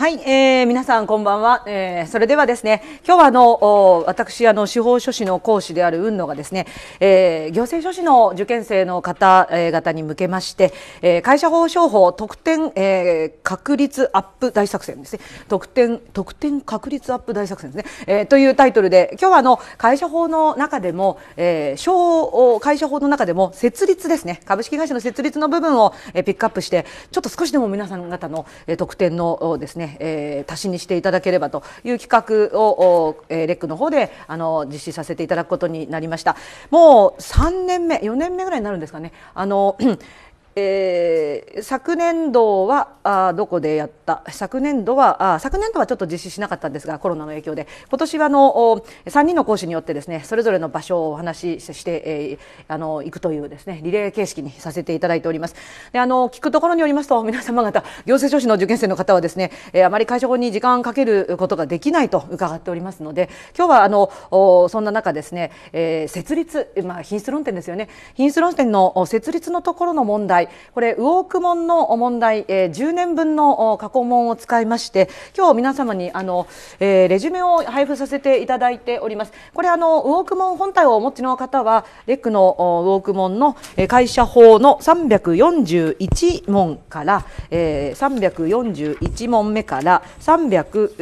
はい、えー、皆さんこんばんは、えー、それではですね今日はあのお私あの司法書士の講師である運野がですね、えー、行政書士の受験生の方、えー、方に向けまして、えー、会社法商法特典、えー、確率アップ大作戦ですね特典特典確率アップ大作戦ですね、えー、というタイトルで今日はあの会社法の中でも、えー、商会社法の中でも設立ですね株式会社の設立の部分を、えー、ピックアップしてちょっと少しでも皆さん方の、えー、特典のですねね、えー、足しにしていただければという企画を、えー、レックの方であの実施させていただくことになりましたもう3年目4年目ぐらいになるんですかねあのえー、昨年度はあどこでやった昨年度はあ昨年度はちょっと実施しなかったんですがコロナの影響で今年はあの3人の講師によってですねそれぞれの場所をお話しして、えー、あの行くというですねリレー形式にさせていただいておりますであの聞くところによりますと皆様方行政書士の受験生の方はですね、えー、あまり会食に時間をかけることができないと伺っておりますので今日はあのそんな中ですね、えー、設立、まあ、品質論点ですよね品質論点の設立のところの問題これ魚奥門の問題、えー、10年分の過去問を使いまして今日皆様にあの、えー、レジュメを配布させていただいておりますこれあの魚奥門本体をお持ちの方はレックの魚奥門の会社法の341問から、えー、341問目から3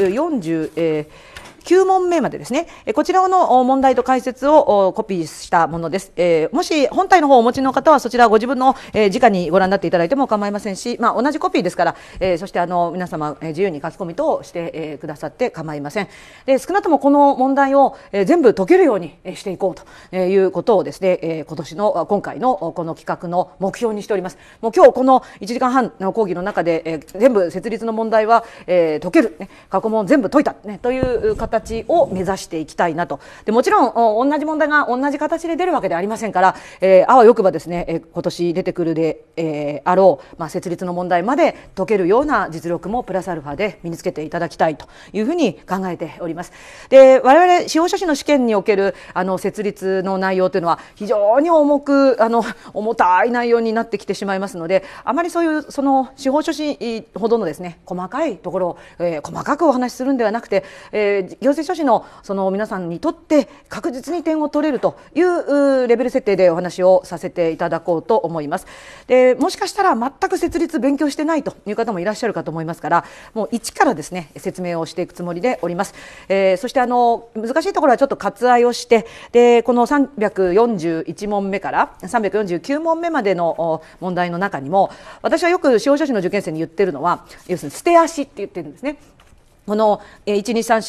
4 1えー9問目までですね、えこちらの問題と解説をコピーしたものです。えー、もし本体の方をお持ちの方はそちらご自分の、えー、直にご覧になっていただいても構いませんし、まあ、同じコピーですから、えー、そしてあの皆様、えー、自由に書き込みとして、えー、くださって構いません。で少なくともこの問題を、えー、全部解けるようにしていこうということをですね、えー、今年の今回のこの企画の目標にしております。もう今日この1時間半の講義の中で、えー、全部設立の問題は、えー、解ける、ね、過去問全部解いた、ね、という形を目指していきたいなとでもちろん同じ問題が同じ形で出るわけではありませんから、えー、あわよくばですね、え今年出てくるで、えー、あろう、まあ、設立の問題まで解けるような実力もプラスアルファで身につけていただきたいというふうに考えております。で我々司法書士の試験におけるあの設立の内容というのは非常に重くあの重たい内容になってきてしまいますのであまりそういうその司法書士ほどのですね細かいところを、えー、細かくお話しするんではなくて、えー、行政書士のその皆さんにとって確実に点を取れるというレベル設定でお話をさせていただこうと思います。でもしかしたら全く設立勉強してないという方もいらっしゃるかと思いますからもう一からですね説明をしていくつもりでおります。えー、そしてあの難しいところはちょっと割愛をしてでこの341問目から349問目までの問題の中にも私はよく司法書士の受験生に言ってるのは要するに捨て足って言ってるんですね。この、えー、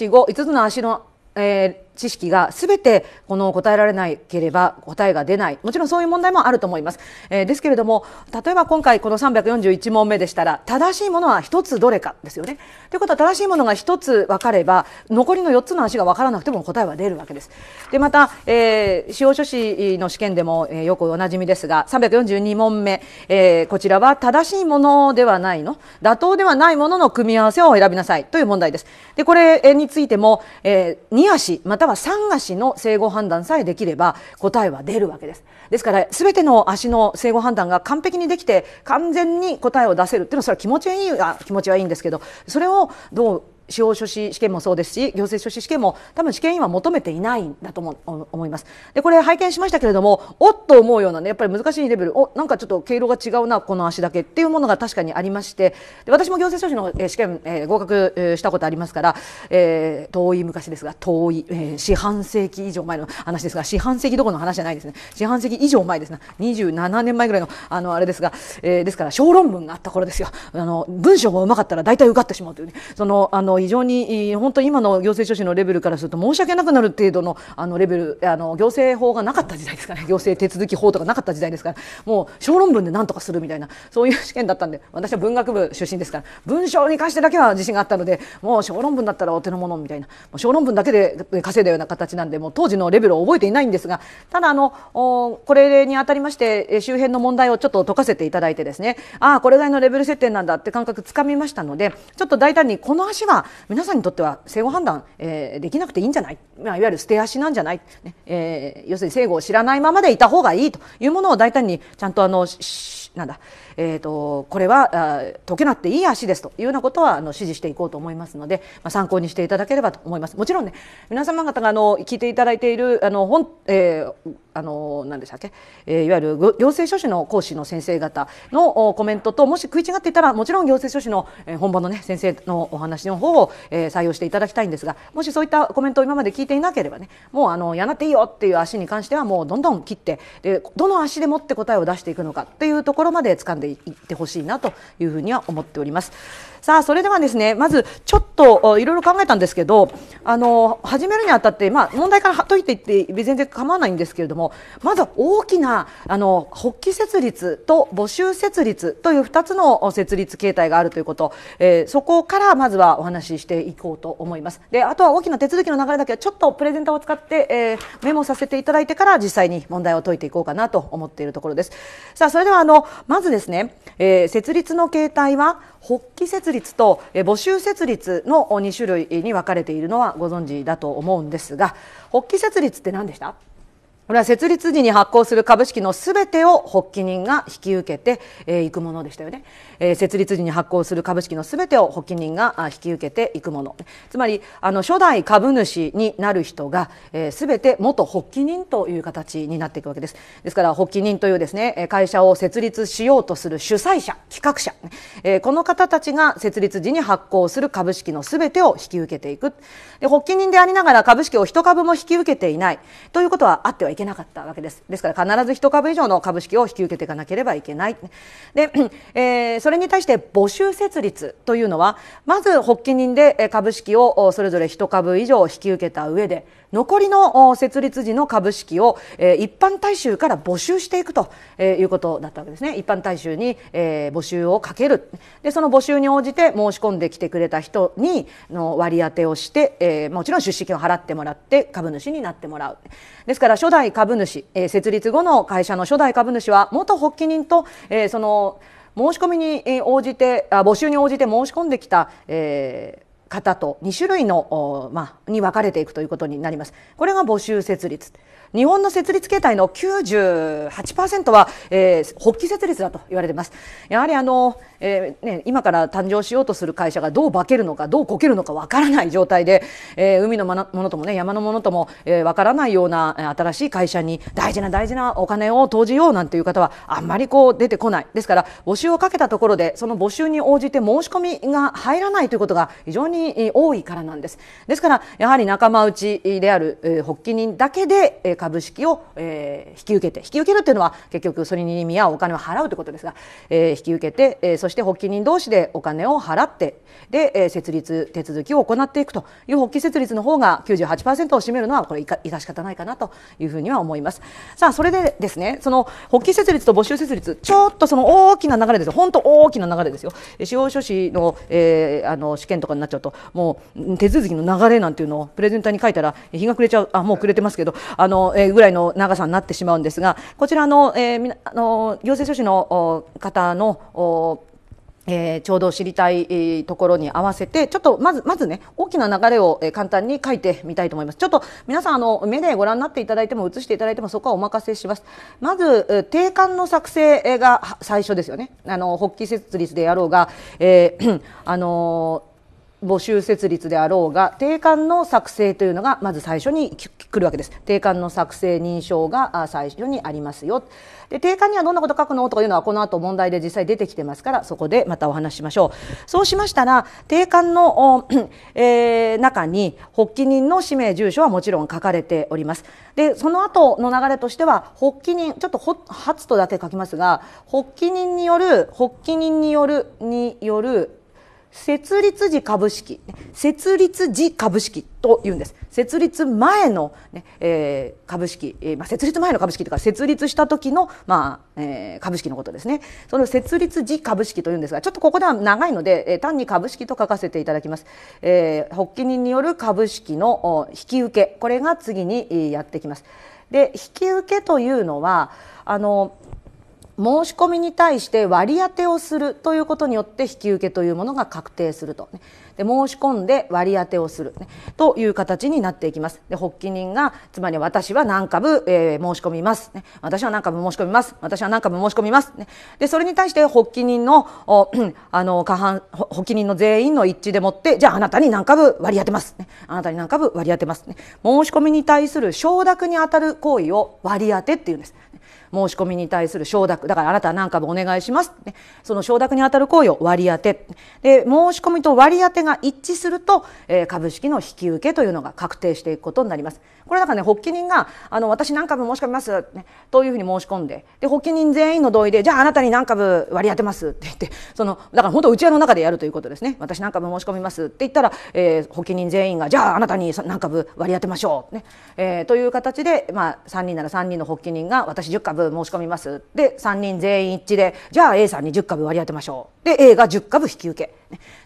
12345つの足の、え知識が全てこの答えられなければ答えが出ないもちろんそういう問題もあると思います、えー、ですけれども例えば今回この341問目でしたら正しいものは1つどれかですよねということは正しいものが1つ分かれば残りの4つの足が分からなくても答えは出るわけですでまた、えー、司法書士の試験でも、えー、よくおなじみですが342問目、えー、こちらは正しいものではないの妥当ではないものの組み合わせを選びなさいという問題ですでこれについても、えー、2足または3足の生後判断さえできれば答えは出るわけですですから全ての足の生後判断が完璧にできて完全に答えを出せるっていうのはそれは気持ちはいい気持ちはいいんですけどそれをどう司法書士試験もそうですし行政書士試験も多分試験員は求めていないんだとも思いますでこれ拝見しましたけれどもおっと思うようなねやっぱり難しいレベルおなんかちょっと経路が違うなこの足だけっていうものが確かにありましてで私も行政書士の試験、えー、合格したことありますから、えー、遠い昔ですが遠い、えー、四半世紀以上前の話ですが四半世紀どこの話じゃないですね四半世紀以上前ですね27年前ぐらいのあのあれですが、えー、ですから小論文があった頃ですよあの文章がうまかったら大体受かってしまうというねそのあの非常に本当今の行政書士のレベルからすると申し訳なくなる程度のあのレベルあの行政法がなかった時代ですかね、行政手続き法とかなかった時代ですからもう小論文で何とかするみたいなそういう試験だったんで私は文学部出身ですから文章に関してだけは自信があったのでもう小論文だったらお手の物みたいな小論文だけで稼いだような形なんでもう当時のレベルを覚えていないんですがただあのこれに当たりまして周辺の問題をちょっと解かせていただいてですねああこれぐらいのレベル設定なんだって感覚つかみましたのでちょっと大胆にこの足は皆さんにとっては生後判断、えー、できなくていいんじゃない、まあ、いわゆる捨て足なんじゃない、ねえー、要するに生後を知らないままでいた方がいいというものを大胆にちゃんとあのなんだ、えーと、これは解けなくていい足ですというようなことはあの指示していこうと思いますので、まあ、参考にしていただければと思います。もちろんね皆様方があの聞いていただいているあの本、えー、あの何でしたっけ、えー、いわゆる行政書士の講師の先生方のコメントともし食い違っていたらもちろん行政書士の、え本場のね先生のお話の方を、えー、採用していただきたいんですがもしそういったコメントを今まで聞いていなければねもうあのやなっていいよっていう足に関してはもうどんどん切ってでどの足でもって答えを出していくのかっていうところころまで掴んでいってほしいなというふうには思っております。さあそれではですねまずちょっといろいろ考えたんですけどあの始めるにあたって、まあ、問題から解いていって全然構わないんですけれどもまず大きなあの発起設立と募集設立という2つの設立形態があるということ、えー、そこからまずはお話ししていこうと思います。であとは大きな手続きの流れだけはちょっとプレゼンターを使って、えー、メモさせていただいてから実際に問題を解いていこうかなと思っているところです。さあそれではあのまずですね、えー、設立の形態は発起設立と募集設立の2種類に分かれているのはご存知だと思うんですが発起設立って何でしたこれは設立時に発行する株式のすべてを発起人が引き受けてい、えー、くものでしたよね、えー、設立時に発行する株式のすべてを発起人が引き受けていくものつまりあの初代株主になる人がすべ、えー、て元発起人という形になっていくわけですですから発起人というですね会社を設立しようとする主催者企画者、えー、この方たちが設立時に発行する株式のすべてを引き受けていくで発起人でありながら株式を一株も引き受けていないということはあってはいけないけなかったわけですですから必ず1株以上の株式を引き受けていかなければいけないで、えー、それに対して募集設立というのはまず発起人で株式をそれぞれ1株以上引き受けた上で残りの設立時の株式を、一般大衆から募集していくと、いうことだったわけですね一般大衆に、募集をかけるでその募集に応じて申し込んできてくれた人にの割り当てをして、もちろん出資金を払ってもらって株主になってもらうですから初代株主、設立後の会社の初代株主は元発起人と、その申し込みに応じて募集に応じて申し込んできた、えー、方と2種類の、まあ、に分かれていくということになります。これが募集設立。日本の設立形態の98%は、えー、発起設立だと言われていますやはりあの、えーね、今から誕生しようとする会社がどう化けるのかどうこけるのかわからない状態で、えー、海のものとも、ね、山のものともわ、えー、からないような新しい会社に大事な大事なお金を投じようなんていう方はあんまりこう出てこないですから募集をかけたところでその募集に応じて申し込みが入らないということが非常に多いからなんですですからやはり仲間内である発起人だけで株式を、えー、引き受けて引き受けるっていうのは結局それに見合うお金を払うということですが、えー、引き受けて、えー、そして発起人同士でお金を払ってで、えー、設立手続きを行っていくという発起設立の方が98%を占めるのはこれ致し方ないかなというふうには思います。さあそれでですねその発起設立と募集設立ちょっとその大きな流れですよ本当大きな流れですよ。司法書士の、えー、あの試験とかになっちゃうともう手続きの流れなんていうのをプレゼンターに書いたら日が暮れちゃうあもう暮れてますけどあのえー、ぐらいの長さになってしまうんですがこちらの,、えー、あの行政書士の方のおえー、ちょうど知りたいところに合わせてちょっとまずまずね大きな流れを簡単に書いてみたいと思いますちょっと皆さんあの目でご覧になっていただいても映していただいてもそこはお任せしますまず定款の作成が最初ですよねあの発起設立であろうが、えー、あの募集設立であろうが定款の作成というのがまず最初に来るわけです定款の作成認証が最初にありますよで定款にはどんなこと書くのとかいうのはこの後問題で実際出てきてますからそこでまたお話しましょうそうしましたら定款の、えー、中に発起人の氏名住所はもちろん書かれておりますでその後の流れとしては発起人ちょっと「発」とだけ書きますが発起人による発起人によるによる設立時株式設立時株式というんです設立前のね、えー、株式、えーまあ、設立前の株式とか設立した時の、まあえー、株式のことですねその設立時株式というんですがちょっとここでは長いので、えー、単に株式と書かせていただきます、えー、発起人による株式の引き受けこれが次にやってきますで引き受けというのはあの申し込みに対して割り当てをするということによって引き受けというものが確定すると、ね、で申し込んで割り当てをする、ね、という形になっていきますで発起人がつまり私は何株、えー、申し込みます、ね、私は何株申し込みます私は何株申し込みます、ね、でそれに対して発起人のお あの過半発起人の全員の一致でもってじゃああなたに何株割り当てます、ね、あなたに何株割り当てます、ね、申し込みに対する承諾にあたる行為を割り当てっていうんです申し込みに対する承諾だからあなた何株お願いします、その承諾にあたる行為を割り当てで申し込みと割り当てが一致すると、え株式の引き受けというのが確定していくことになります。これだからね発起人があの私何株申し込みます、ね、というふうに申し込んでで発起人全員の同意でじゃああなたに何株割り当てますって言ってそのだから本当うちわの中でやるということですね私何株申し込みますって言ったら、えー、保険人全員がじゃああなたに何株割り当てましょうね、ねえー、という形で、まあ、3人なら3人の発起人が私10株株申し込みますで3人全員一致でじゃあ A さんに10株割り当てましょうで A が10株引き受け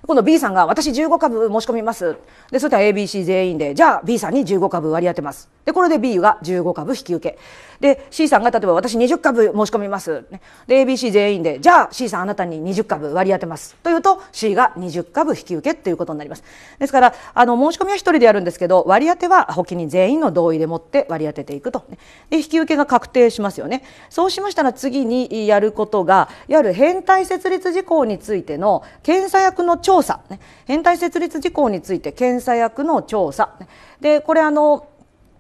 今度 B さんが私15株申し込みますでそしたら ABC 全員でじゃあ B さんに15株割り当てますでこれで B が15株引き受けで C さんが例えば私20株申し込みますで ABC 全員でじゃあ C さんあなたに20株割り当てますというと C が20株引き受けということになりますですからあの申し込みは1人でやるんですけど割り当ては保険人全員の同意でもって割り当てていくとで引き受けが確定しますよねそうしましたら次にやることがいわゆる変態設立事項項についての検査薬の調査、ね、変態設立事項について検査薬の調査、でこれあの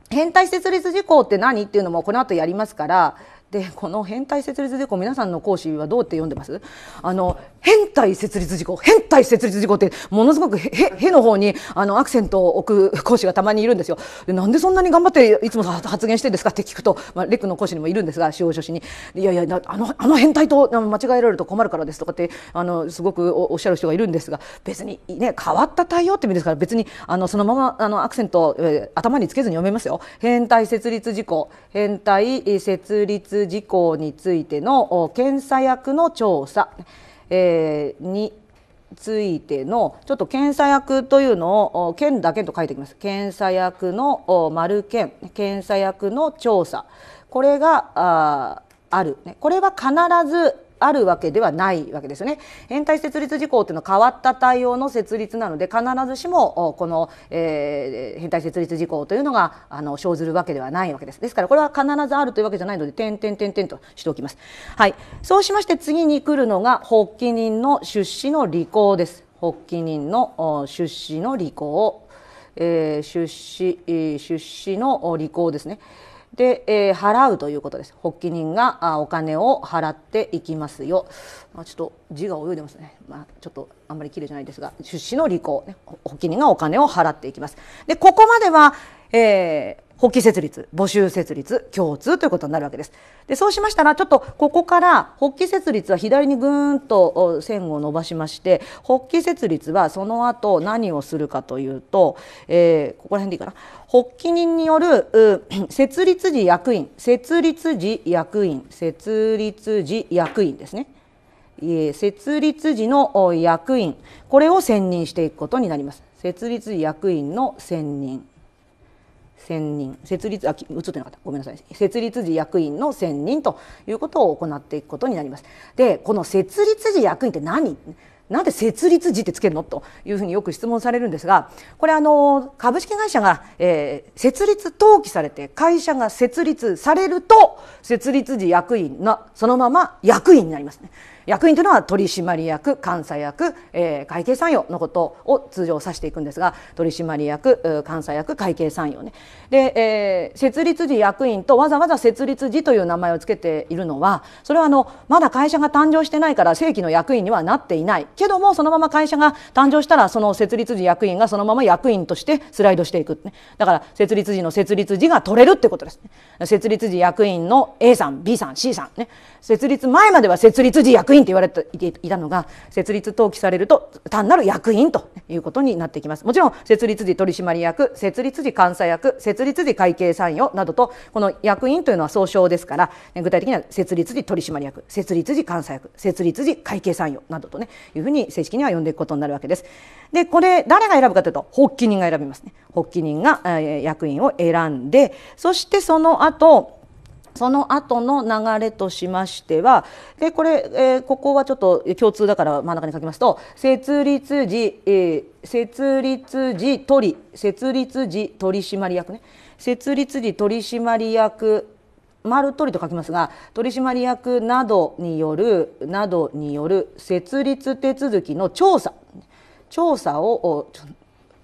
変態設立事項って何っていうのもこの後やりますからでこの変態設立事項皆さんの講師はどうって読んでますあの変態設立事項変態設立事項ってものすごくへへの方にあのアクセントを置く講師がたまにいるんですよでなんでそんなに頑張っていつも発言してんですかって聞くと、まあ、レックの講師にもいるんですが司法書士に「いやいやあのあの変態と間違えられると困るからです」とかってあのすごくおっしゃる人がいるんですが別にね変わった対応って意味ですから別にあのそのままあのアクセント、えー、頭につけずに読めますよ。変態設立事項変態設立事項についての検査薬の調査、えー、についてのちょっと検査薬というのを県だけと書いておきます検査薬の丸検検査薬の調査これがあある、これは必ずあるわけではないわけですよね。変態設立事項というのは変わった対応の設立なので必ずしもこの、えー、変態設立事項というのがあの生ずるわけではないわけです。ですからこれは必ずあるというわけじゃないので点点点点としておきます。はい、そうしまして次に来るのが発起人の出資の履行です。発起人の出資の履行、えー、出資出資の履行ですね。で、えー、払うということです。発起人があお金を払っていきますよ。まあ、ちょっと字が泳いでますね。まあ、ちょっとあんまり綺麗じゃないですが、出資の履行、ね、発起人がお金を払っていきます。で、ここまでは、えー、補給設立募集設立共通ということになるわけです。でそうしましたらちょっとここから発起設立は左にぐーんと線を伸ばしまして発起設立はその後何をするかというと、えー、ここら辺でいいかな発起人による 設立時役員設立時役員設立時役員ですね。設立時の役員これを選任していくことになります設立役員の選任専任設立あ映ってなかったごめんなさい設立時役員の選任ということを行っていくことになります。でこの設立時役員って何なんで設立時ってつけるのというふうによく質問されるんですがこれあの株式会社が、えー、設立登記されて会社が設立されると設立時役員のそのまま役員になりますね。役員というのは取締役監査役、えー、会計参与のことを通常指していくんですが取締役監査役会計参与ねで、えー、設立時役員とわざわざ設立時という名前をつけているのはそれはあのまだ会社が誕生してないから正規の役員にはなっていないけどもそのまま会社が誕生したらその設立時役員がそのまま役員としてスライドしていく、ね、だから設立時の設立時が取れるってことです、ね、設立時役員の A さん B さん C さんね設立前までは設立時役員って言われていたのが設立登記されると単なる役員ということになってきますもちろん設立時取締役設立時監査役設立時会計参与などとこの役員というのは総称ですから具体的には設立時取締役設立時監査役設立時会計参与などとねいういうふうに正式には呼んでいくことになるわけです。でこれ誰が選ぶかというと発起人が選びますね。発起人が、えー、役員を選んでそしてその後その後の流れとしましてはでこれ、えー、ここはちょっと共通だから真ん中に書きますと設立時、えー、設立時取設立時取締役ね設立時取締役丸取りと書きますが取締役などによるなどによる設立手続きの調査調査を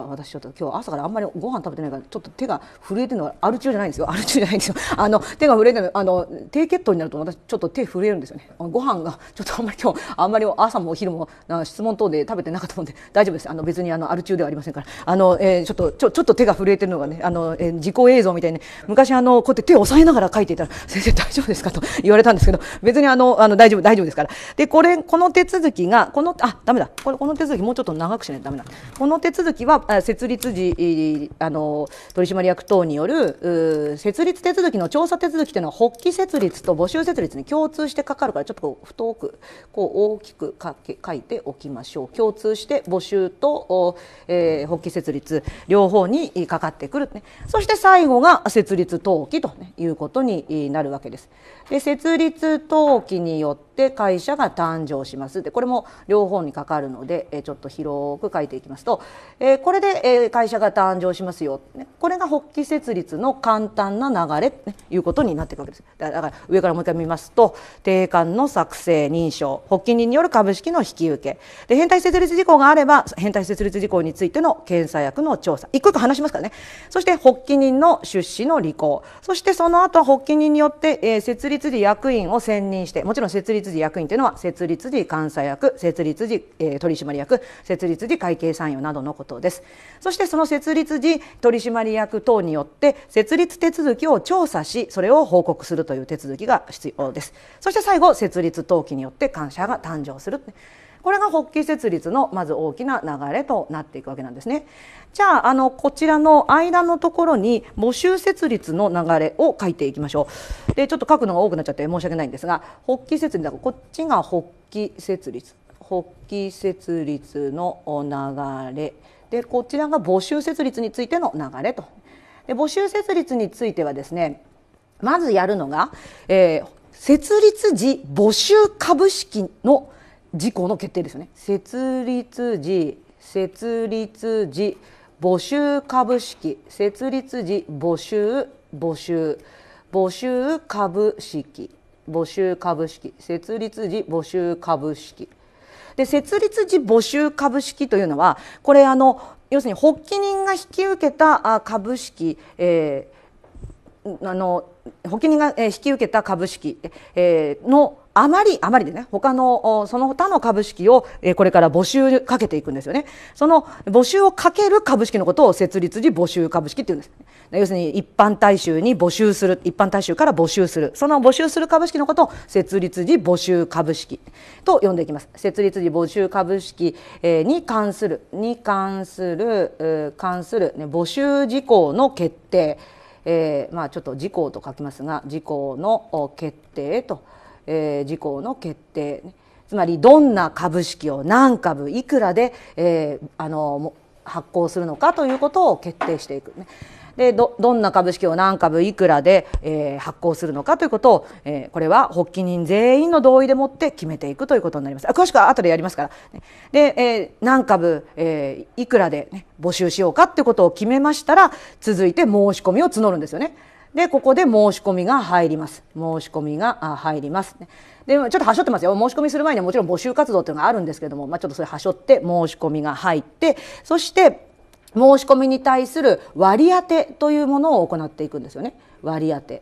私ちょっと今日朝からあんまりご飯食べてないからちょっと手が震えてるのはアル中じゃないんですよアル 中じゃないんですよあの手が震えてるあの低血糖になると私ちょっと手震えるんですよねご飯が ちょっとあんまり今日あんまり朝もお昼も質問等で食べてなかったので大丈夫ですあの別にあのアル中ではありませんからあの、えー、ちょっとちょちょっと手が震えてるのがねあの、えー、自己映像みたいに、ね、昔あのこうやって手を押さえながら書いていたら 先生大丈夫ですかと言われたんですけど別にあのあの大丈夫大丈夫ですからでこれこの手続きがこのあダメだこれこの手続きもうちょっと長くしないとダメだこの手続きは設立時あの取締役等による設立手続きの調査手続きというのは発起設立と募集設立に共通してかかるからちょっと太くこう大きく書いておきましょう共通して募集と、えー、発起設立両方にかかってくる、ね、そして最後が設立登記と、ね、いうことになるわけです。で設立登記によって会社が誕生しますでこれも両方にかかるのでえちょっと広く書いていきますと、えー、これれで、えー、会社が誕生しますよ、ね、これが発起設立の簡単な流れと、ね、いうことになっていくわけですだから上からもう一回見ますと定款の作成認証発起人による株式の引き受けで変態設立事項があれば変態設立事項についての検査役の調査一個一個話しますからねそして発起人の出資の履行そしてその後発起人によって、えー、設立時役員を選任してもちろん設立時役員というのは設立時監査役設立時、えー、取締役設立時会計参与などのことです。そしてその設立時取締役等によって設立手続きを調査しそれを報告するという手続きが必要ですそして最後設立登記によって感謝が誕生するこれが発起設立のまず大きな流れとなっていくわけなんですねじゃああのこちらの間のところに募集設立の流れを書いていきましょうでちょっと書くのが多くなっちゃって申し訳ないんですが発起設立こっちが発起設立発起設立の流れでこちらが募集設立についての流れとで募集設立についてはですねまずやるのが、えー、設立時募集株式の事項の決定ですよね設立時設立時募集株式設立時募集募集募集株式募集株式設立時募集株式で設立時募集株式というのはこれあの要するに発起人が引き受けた株式、えー、あの保険人が引き受けた株式のあまり、あまりでね、他の、その他の株式をこれから募集かけていくんですよね。その募集をかける株式のことを設立時募集株式って言うんです、要するに一般大衆に募集する、一般大衆から募集する。その募集する株式のことを設立時募集株式と呼んでいきます。設立時募集株式に関する、に関する、関する、ね、募集事項の決定。えー、まあちょっと事項と書きますが、事項の決定と。えー、事項の決定、ね、つまりどんな株式を何株いくらで、えー、あの発行するのかということを決定していく、ね、でどどんな株式を何株いくらで、えー、発行するのかということを、えー、これは発起人全員の同意でもって決めていくということになりますあ詳しくは後でやりますから、ね、で、えー、何株、えー、いくらで、ね、募集しようかということを決めましたら続いて申し込みを募るんですよね。で、ここで申し込みが入ります。申し込みが入ります。で、ちょっとはしょってますよ。申し込みする前にはもちろん募集活動っていうのがあるんですけども、まあ、ちょっとそれはしょって申し込みが入って、そして、申し込みに対する割り当てというものを行っていくんですよね。割り当。て。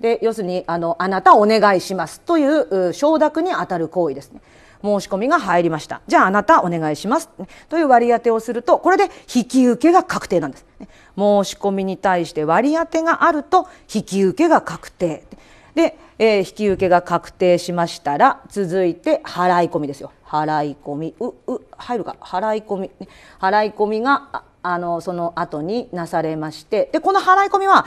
で要するにあのあなたお願いしますという承諾にあたる行為ですね。申し込みが入りましたじゃああなたお願いしますという割り当てをするとこれで引き受けが確定なんです申し込みに対して割り当てがあると引き受けが確定で、えー、引き受けが確定しましたら続いて払い込みですよ払い込みうう入るか払い込み払い込みがあのその後になされましてでこの払い込みは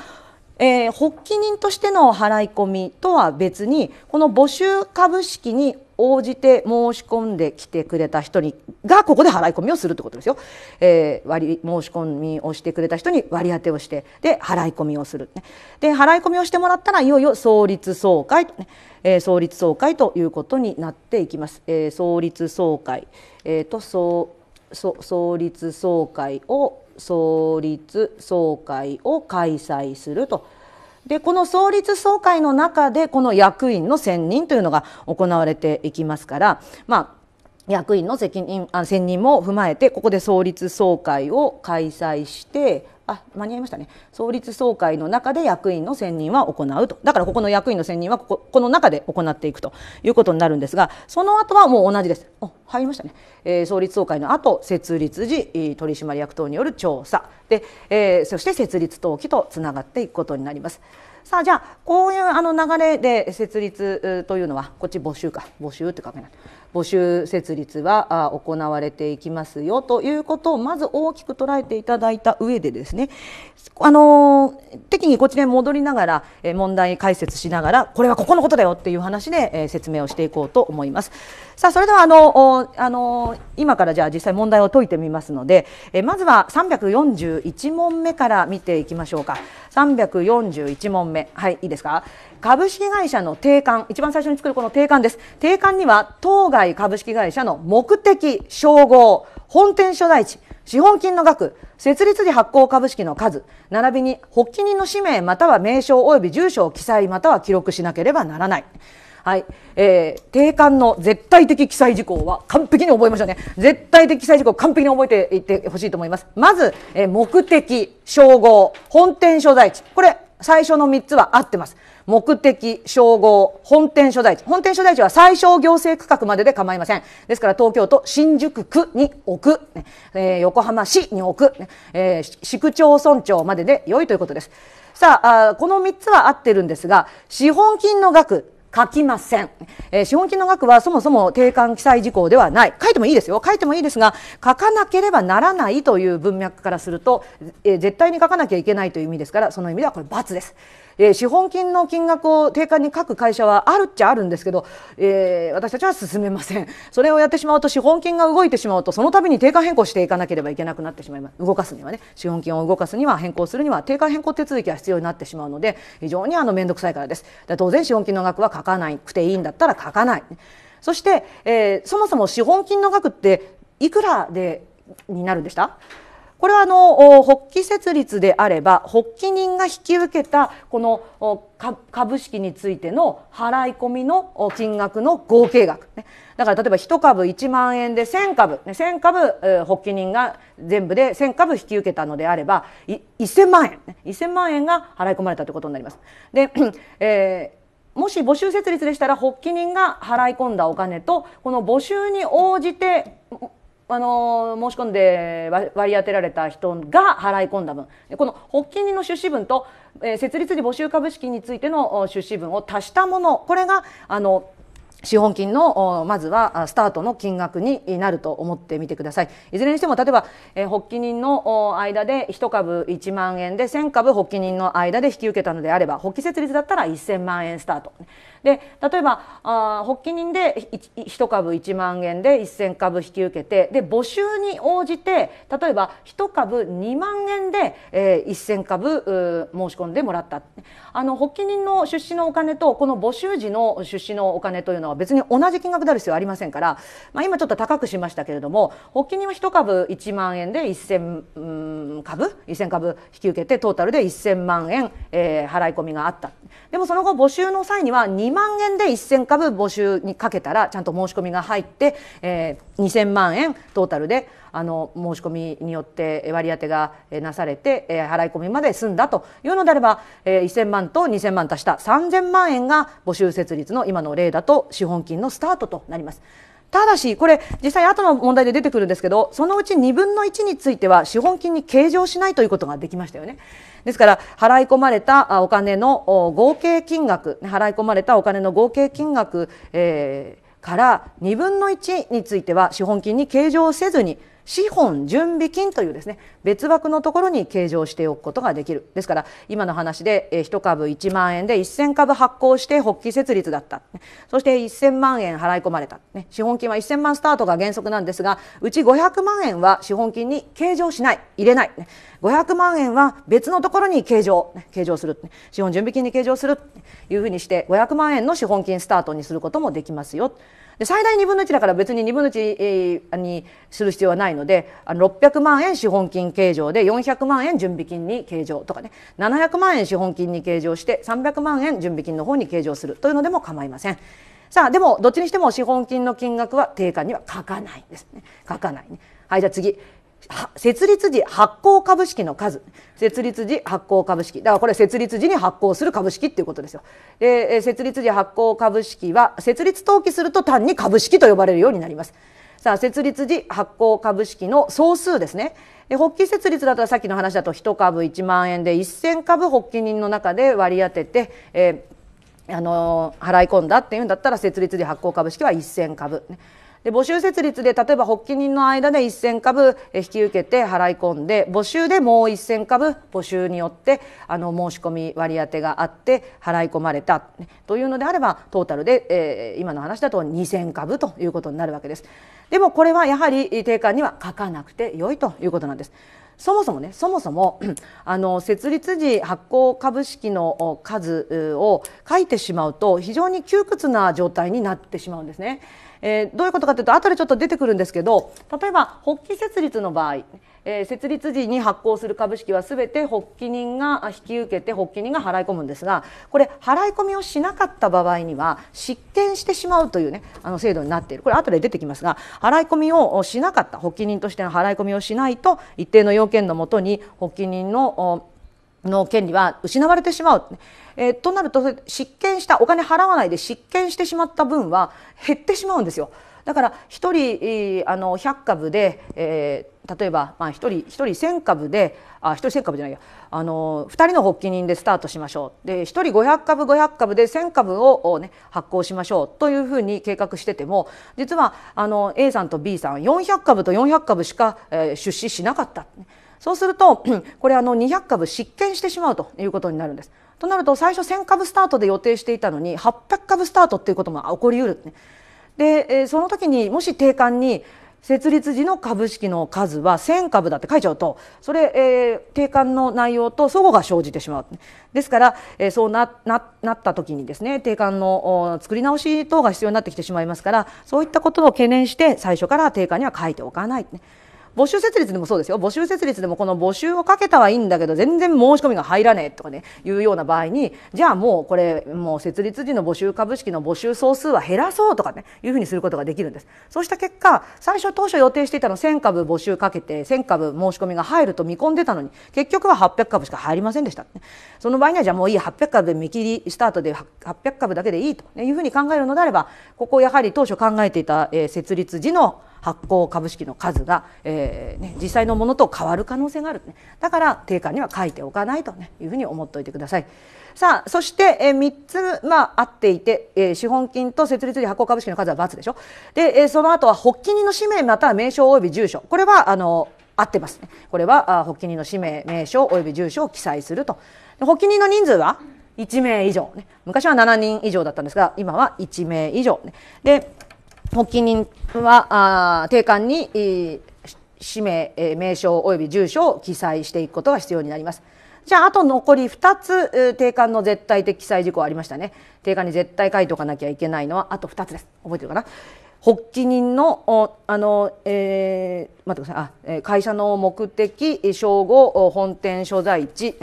えー、発起人としての払い込みとは別にこの募集株式に応じて申し込んできてくれた人にがここで払い込みをするってことですよ、えー、割申し込みをしてくれた人に割り当てをしてで払い込みをする、ね、で払い込みをしてもらったらいよいよ創立総会とね、えー、創立総会ということになっていきます、えー、創立総会、えーと、と創創立総会を創立総会を開催すると。でこの創立総会の中でこの役員の選任というのが行われていきますから、まあ、役員の責任あ選任も踏まえてここで創立総会を開催してあ間に合いましたね創立総会の中で役員の選任は行うとだからここの役員の選任はこここの中で行っていくということになるんですがその後はもう同じですお入りましたね、えー、創立総会の後設立時取締役等による調査で、えー、そして設立登記とつながっていくことになります。さあじゃあこういうあの流れで設立というのはこっち募集か募集って書けない募集設立は行われていきますよということをまず大きく捉えていただいた上でですねあの適宜こちらに戻りながら問題解説しながらこれはここのことだよっていう話で説明をしていこうと思います。さあそれではあのあの今からじゃあ実際問題を解いてみますのでまずは341問目から見ていきましょうか341問目はいいいですか株式会社の定款一番最初に作るこの定款です定款には当該株式会社の目的称号本店所在地資本金の額設立時発行株式の数並びに発起人の氏名または名称及び住所を記載または記録しなければならない。はい、えー、定款の絶対的記載事項は完璧に覚えましょうね。絶対的記載事項完璧に覚えていってほしいと思います。まず、えー、目的、称号、本店所在地。これ、最初の3つは合ってます。目的、称号、本店所在地。本店所在地は最小行政区画までで構いません。ですから東京都新宿区に置く、ねえー、横浜市に置く、ねえー、市区町村長までで良いということです。さあ、あこの3つは合ってるんですが、資本金の額、書きません、えー、資本金の額はそもそも定款記載事項ではない書いてもいいですよ書いてもいいですが書かなければならないという文脈からすると、えー、絶対に書かなきゃいけないという意味ですからその意味ではこれ×ですえー、資本金の金額を定価に書く会社はあるっちゃあるんですけど、えー、私たちは進めませんそれをやってしまうと資本金が動いてしまうとその度に定価変更していかなければいけなくなってしまいます動かすにはね資本金を動かすには変更するには定価変更手続きが必要になってしまうので非常にあの面倒くさいからですで当然資本金の額は書かなくていいんだったら書かないそして、えー、そもそも資本金の額っていくらでになるんでしたこれはあの発起設立であれば発起人が引き受けたこの株式についての払い込みの金額の合計額、ね、だから例えば1株1万円で1000株、1000株発起人が全部で1000株引き受けたのであれば1000万円、1000万円が払い込まれたということになります。で、えーもし募集設立でしたら発起人が払い込んだお金とこの募集に応じてあの申し込んで割り当てられた人が払い込んだ分この発起人の出資分と、えー、設立時募集株式についての出資分を足したものこれがあの資本金のまずはスタートの金額になると思ってみてくださいいずれにしても例えば、えー、発起人の間で1株1万円で1000株発起人の間で引き受けたのであれば発起設立だったら1000万円スタートで例えばあ発起人で 1, 1株1万円で1000株引き受けてで募集に応じて例えば1株2万円で、えー、1000株申し込んでもらったあの発起人の出資のお金とこの募集時の出資のお金というのは別に同じ金額である必要はありませんから、まあ、今ちょっと高くしましたけれども発起人は1株1万円で1000株1000株引き受けてトータルで1000万円、えー、払い込みがあった。でもその後募集の際には2 2万円で1000株募集にかけたらちゃんと申し込みが入って、えー、2000万円トータルであの申し込みによって割り当てがなされて、えー、払い込みまで済んだというのであれば、えー、1000万と2000万足した3000万円が募集設立の今の例だと資本金のスタートとなります。ただし、これ実際後の問題で出てくるんですけどそのうち2分の1については資本金に計上しないということができましたよね。ですから払い込まれたお金の合計金額払い込まれたお金の合計金額、えーから2分の1については資本金に計上せずに資本準備金というですね別枠のところに計上しておくことができるですから今の話で1株1万円で1000株発行して発起設立だったそして1000万円払い込まれた資本金は1000万スタートが原則なんですがうち500万円は資本金に計上しない入れない500万円は別のところに計上計上する資本準備金に計上するというふうにして500万円の資本金スタートにすることもできますよで最大2分の1だから別に2分の1にする必要はないので600万円資本金計上で400万円準備金に計上とかね700万円資本金に計上して300万円準備金の方に計上するというのでも構いません。さあでもどっちにしても資本金の金額は定価には書かないですね書かないねはいじゃあ次設立時発行株式の数設立時発行株式だからこれ設立時に発行する株式っていうことですよで設立時発行株式は設立登記すると単に株式と呼ばれるようになりますさあ設立時発行株式の総数ですね発起設立だったらさっきの話だと1株1万円で1000株発起人の中で割り当てて、えー、あのー、払い込んだっていうんだったら設立時発行株式は1000株、ね、で募集設立で例えば発起人の間で1000株引き受けて払い込んで募集でもう1000株募集によってあの申し込み割り当てがあって払い込まれたというのであればトータルで、えー、今の話だと2000株ということになるわけです。でもこれはやはり定款には書かなくてよいということなんです。そもそもね、そもそも、あの、設立時発行株式の数を書いてしまうと、非常に窮屈な状態になってしまうんですね。えー、どういうことかというと後でちょっと出てくるんですけど例えば発起設立の場合、えー、設立時に発行する株式はすべて発起人が引き受けて発起人が払い込むんですがこれ払い込みをしなかった場合には失権してしまうという、ね、あの制度になっているこれ後で出てきますが払い込みをしなかった発起人としての払い込みをしないと一定の要件のもとに発起人のの権利は失われてしまう。えー、となると失権したお金払わないで失権してしまった分は減ってしまうんですよ。だから1人あの100株で、えー、例えば、まあ、1人1人1,000株であ1人1,000株じゃないやあの2人の発起人でスタートしましょうで1人500株500株で1,000株を、ね、発行しましょうというふうに計画してても実はあの A さんと B さん400株と400株しか、えー、出資しなかった。そうすると これあの200株失権してしまうということになるんです。となると最初1,000株スタートで予定していたのに800株スタートっていうことも起こりうる、ね、でその時にもし定款に設立時の株式の数は1,000株だって書いちゃうとそれ、えー、定款の内容と相互が生じてしまうですから、えー、そうなななった時にですね定款の作り直し等が必要になってきてしまいますからそういったことを懸念して最初から定款には書いておかない、ね。募集設立でもそうですよ募集設立でもこの募集をかけたはいいんだけど全然申し込みが入らねえとかねいうような場合にじゃあもうこれもう設立時の募集株式の募集総数は減らそうとかねいうふうにすることができるんですそうした結果最初当初予定していたの1000株募集かけて1000株申し込みが入ると見込んでたのに結局は800株しか入りませんでした、ね、その場合にはじゃあもういい800株で見切りスタートで800株だけでいいというふうに考えるのであればここやはり当初考えていた、え設立時の発行株式の数が、えーね、実際のものと変わる可能性がある、ね、だから定款には書いておかないと、ね、いうふうに思っておいてください。さあそして、えー、3つ、まあ、あっていて、えー、資本金と設立時発行株式の数は×でしょで、えー、その後は発起人の氏名または名称及び住所これはあの合ってますねこれは発起人の氏名名称及び住所を記載すると発起人の人数は1名以上、ね、昔は7人以上だったんですが今は1名以上、ね、で発起人は定款に、えー、氏名、えー、名称及び住所を記載していくことが必要になります。じゃああと残り2つ、定款の絶対的記載事項ありましたね定款に絶対書いておかなきゃいけないのはあと2つです覚えてるかな発起人のあの、えー、待ってくださいあ、えー、会社の目的称号本店所在地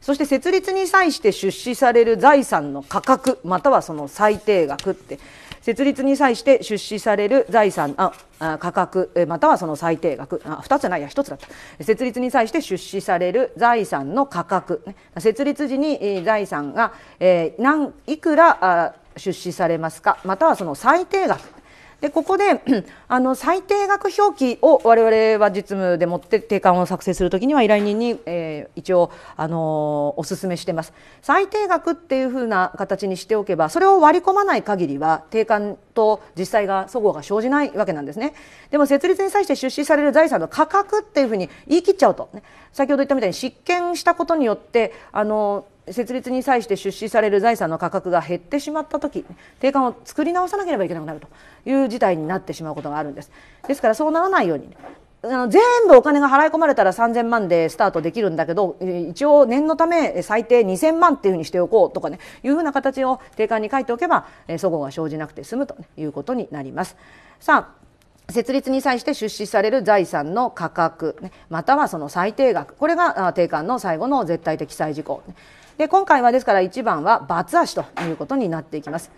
そして設立に際して出資される財産の価格またはその最低額って設立に際して出資される財産あ価格またはその最低額あ2つないや1つだった設立に際して出資される財産の価格、ね、設立時に財産が、え何いくら出資されますかまたはその最低額でここで あの最低額表記を我々は実務でもって定款を作成するときには依頼人に、えー、一応あのお勧めしてます最低額っていうふうな形にしておけばそれを割り込まない限りは定款と実際が齟齬が生じないわけなんですねでも設立に際して出資される財産の価格っていうふうに言い切っちゃうと、ね、先ほど言ったみたいに失権したことによってあの設立に際して出資される財産の価格が減ってしまった時定款を作り直さなければいけなくなるという事態になってしまうことがあるんですですからそうならないようにあの全部お金が払い込まれたら3000万でスタートできるんだけど一応念のため最低2000万っていうふうにしておこうとかねいうふうな形を定款に書いておけばそごが生じなくて済むということになります。さあ設立に際して出資される財産の価格、ね、またはその最低額これが定款の最後の絶対的記載事項、で今回はですから1番はバツ足ということになっていきます。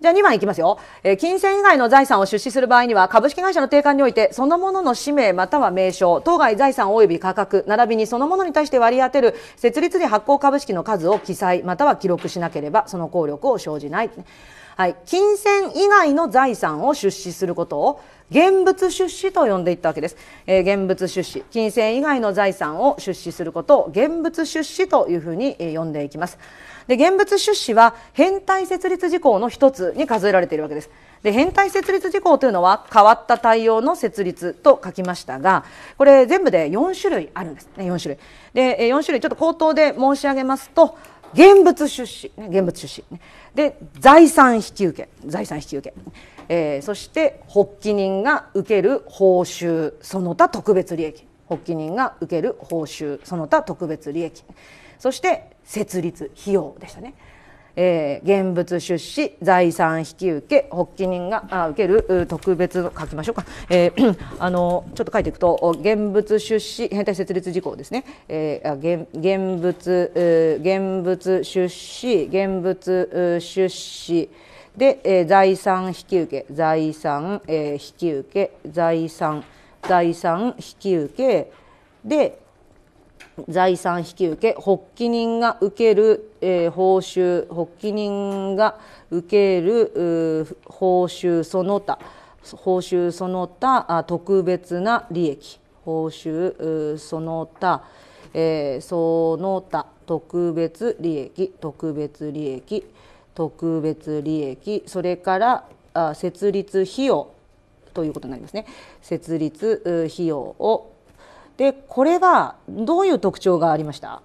じゃあ2番いきますよ、えー、金銭以外の財産を出資する場合には株式会社の定款においてそのものの氏名または名称当該財産及び価格並びにそのものに対して割り当てる設立で発行株式の数を記載または記録しなければその効力を生じない。はい、金銭以外の財産を出資することを現物出資と呼んでいったわけです、えー、現物出資金銭以外の財産を出資することを現物出資というふうに、呼んでいきますで現物出資は変態設立事項の一つに数えられているわけですで変態設立事項というのは変わった対応の設立と書きましたがこれ全部で4種類あるんですね4種類で4種類ちょっと口頭で申し上げますと現物出資、現物出資、で財産引き受け財産引き受けえー、そして発起人が受ける報酬その他特別利益発起人が受ける報酬その他特別利益そして設立費用でしたね。えー、現物出資財産引き受け発起人があ受ける特別の書きましょうか、えー、あのちょっと書いていくと現物出資変態設立事項ですね、えー、現現物、えー、現物出資現物出資で、えー、財産引受財産、えー、引受財産財産引受で財産引受発起人が受ける、えー、報酬発起人が受ける報酬その他報酬その他特別な利益報酬その他、えー、その他特別利益特別利益特別利益それから設立費用ということになりますね設立費用をでこれはどういう特徴がありました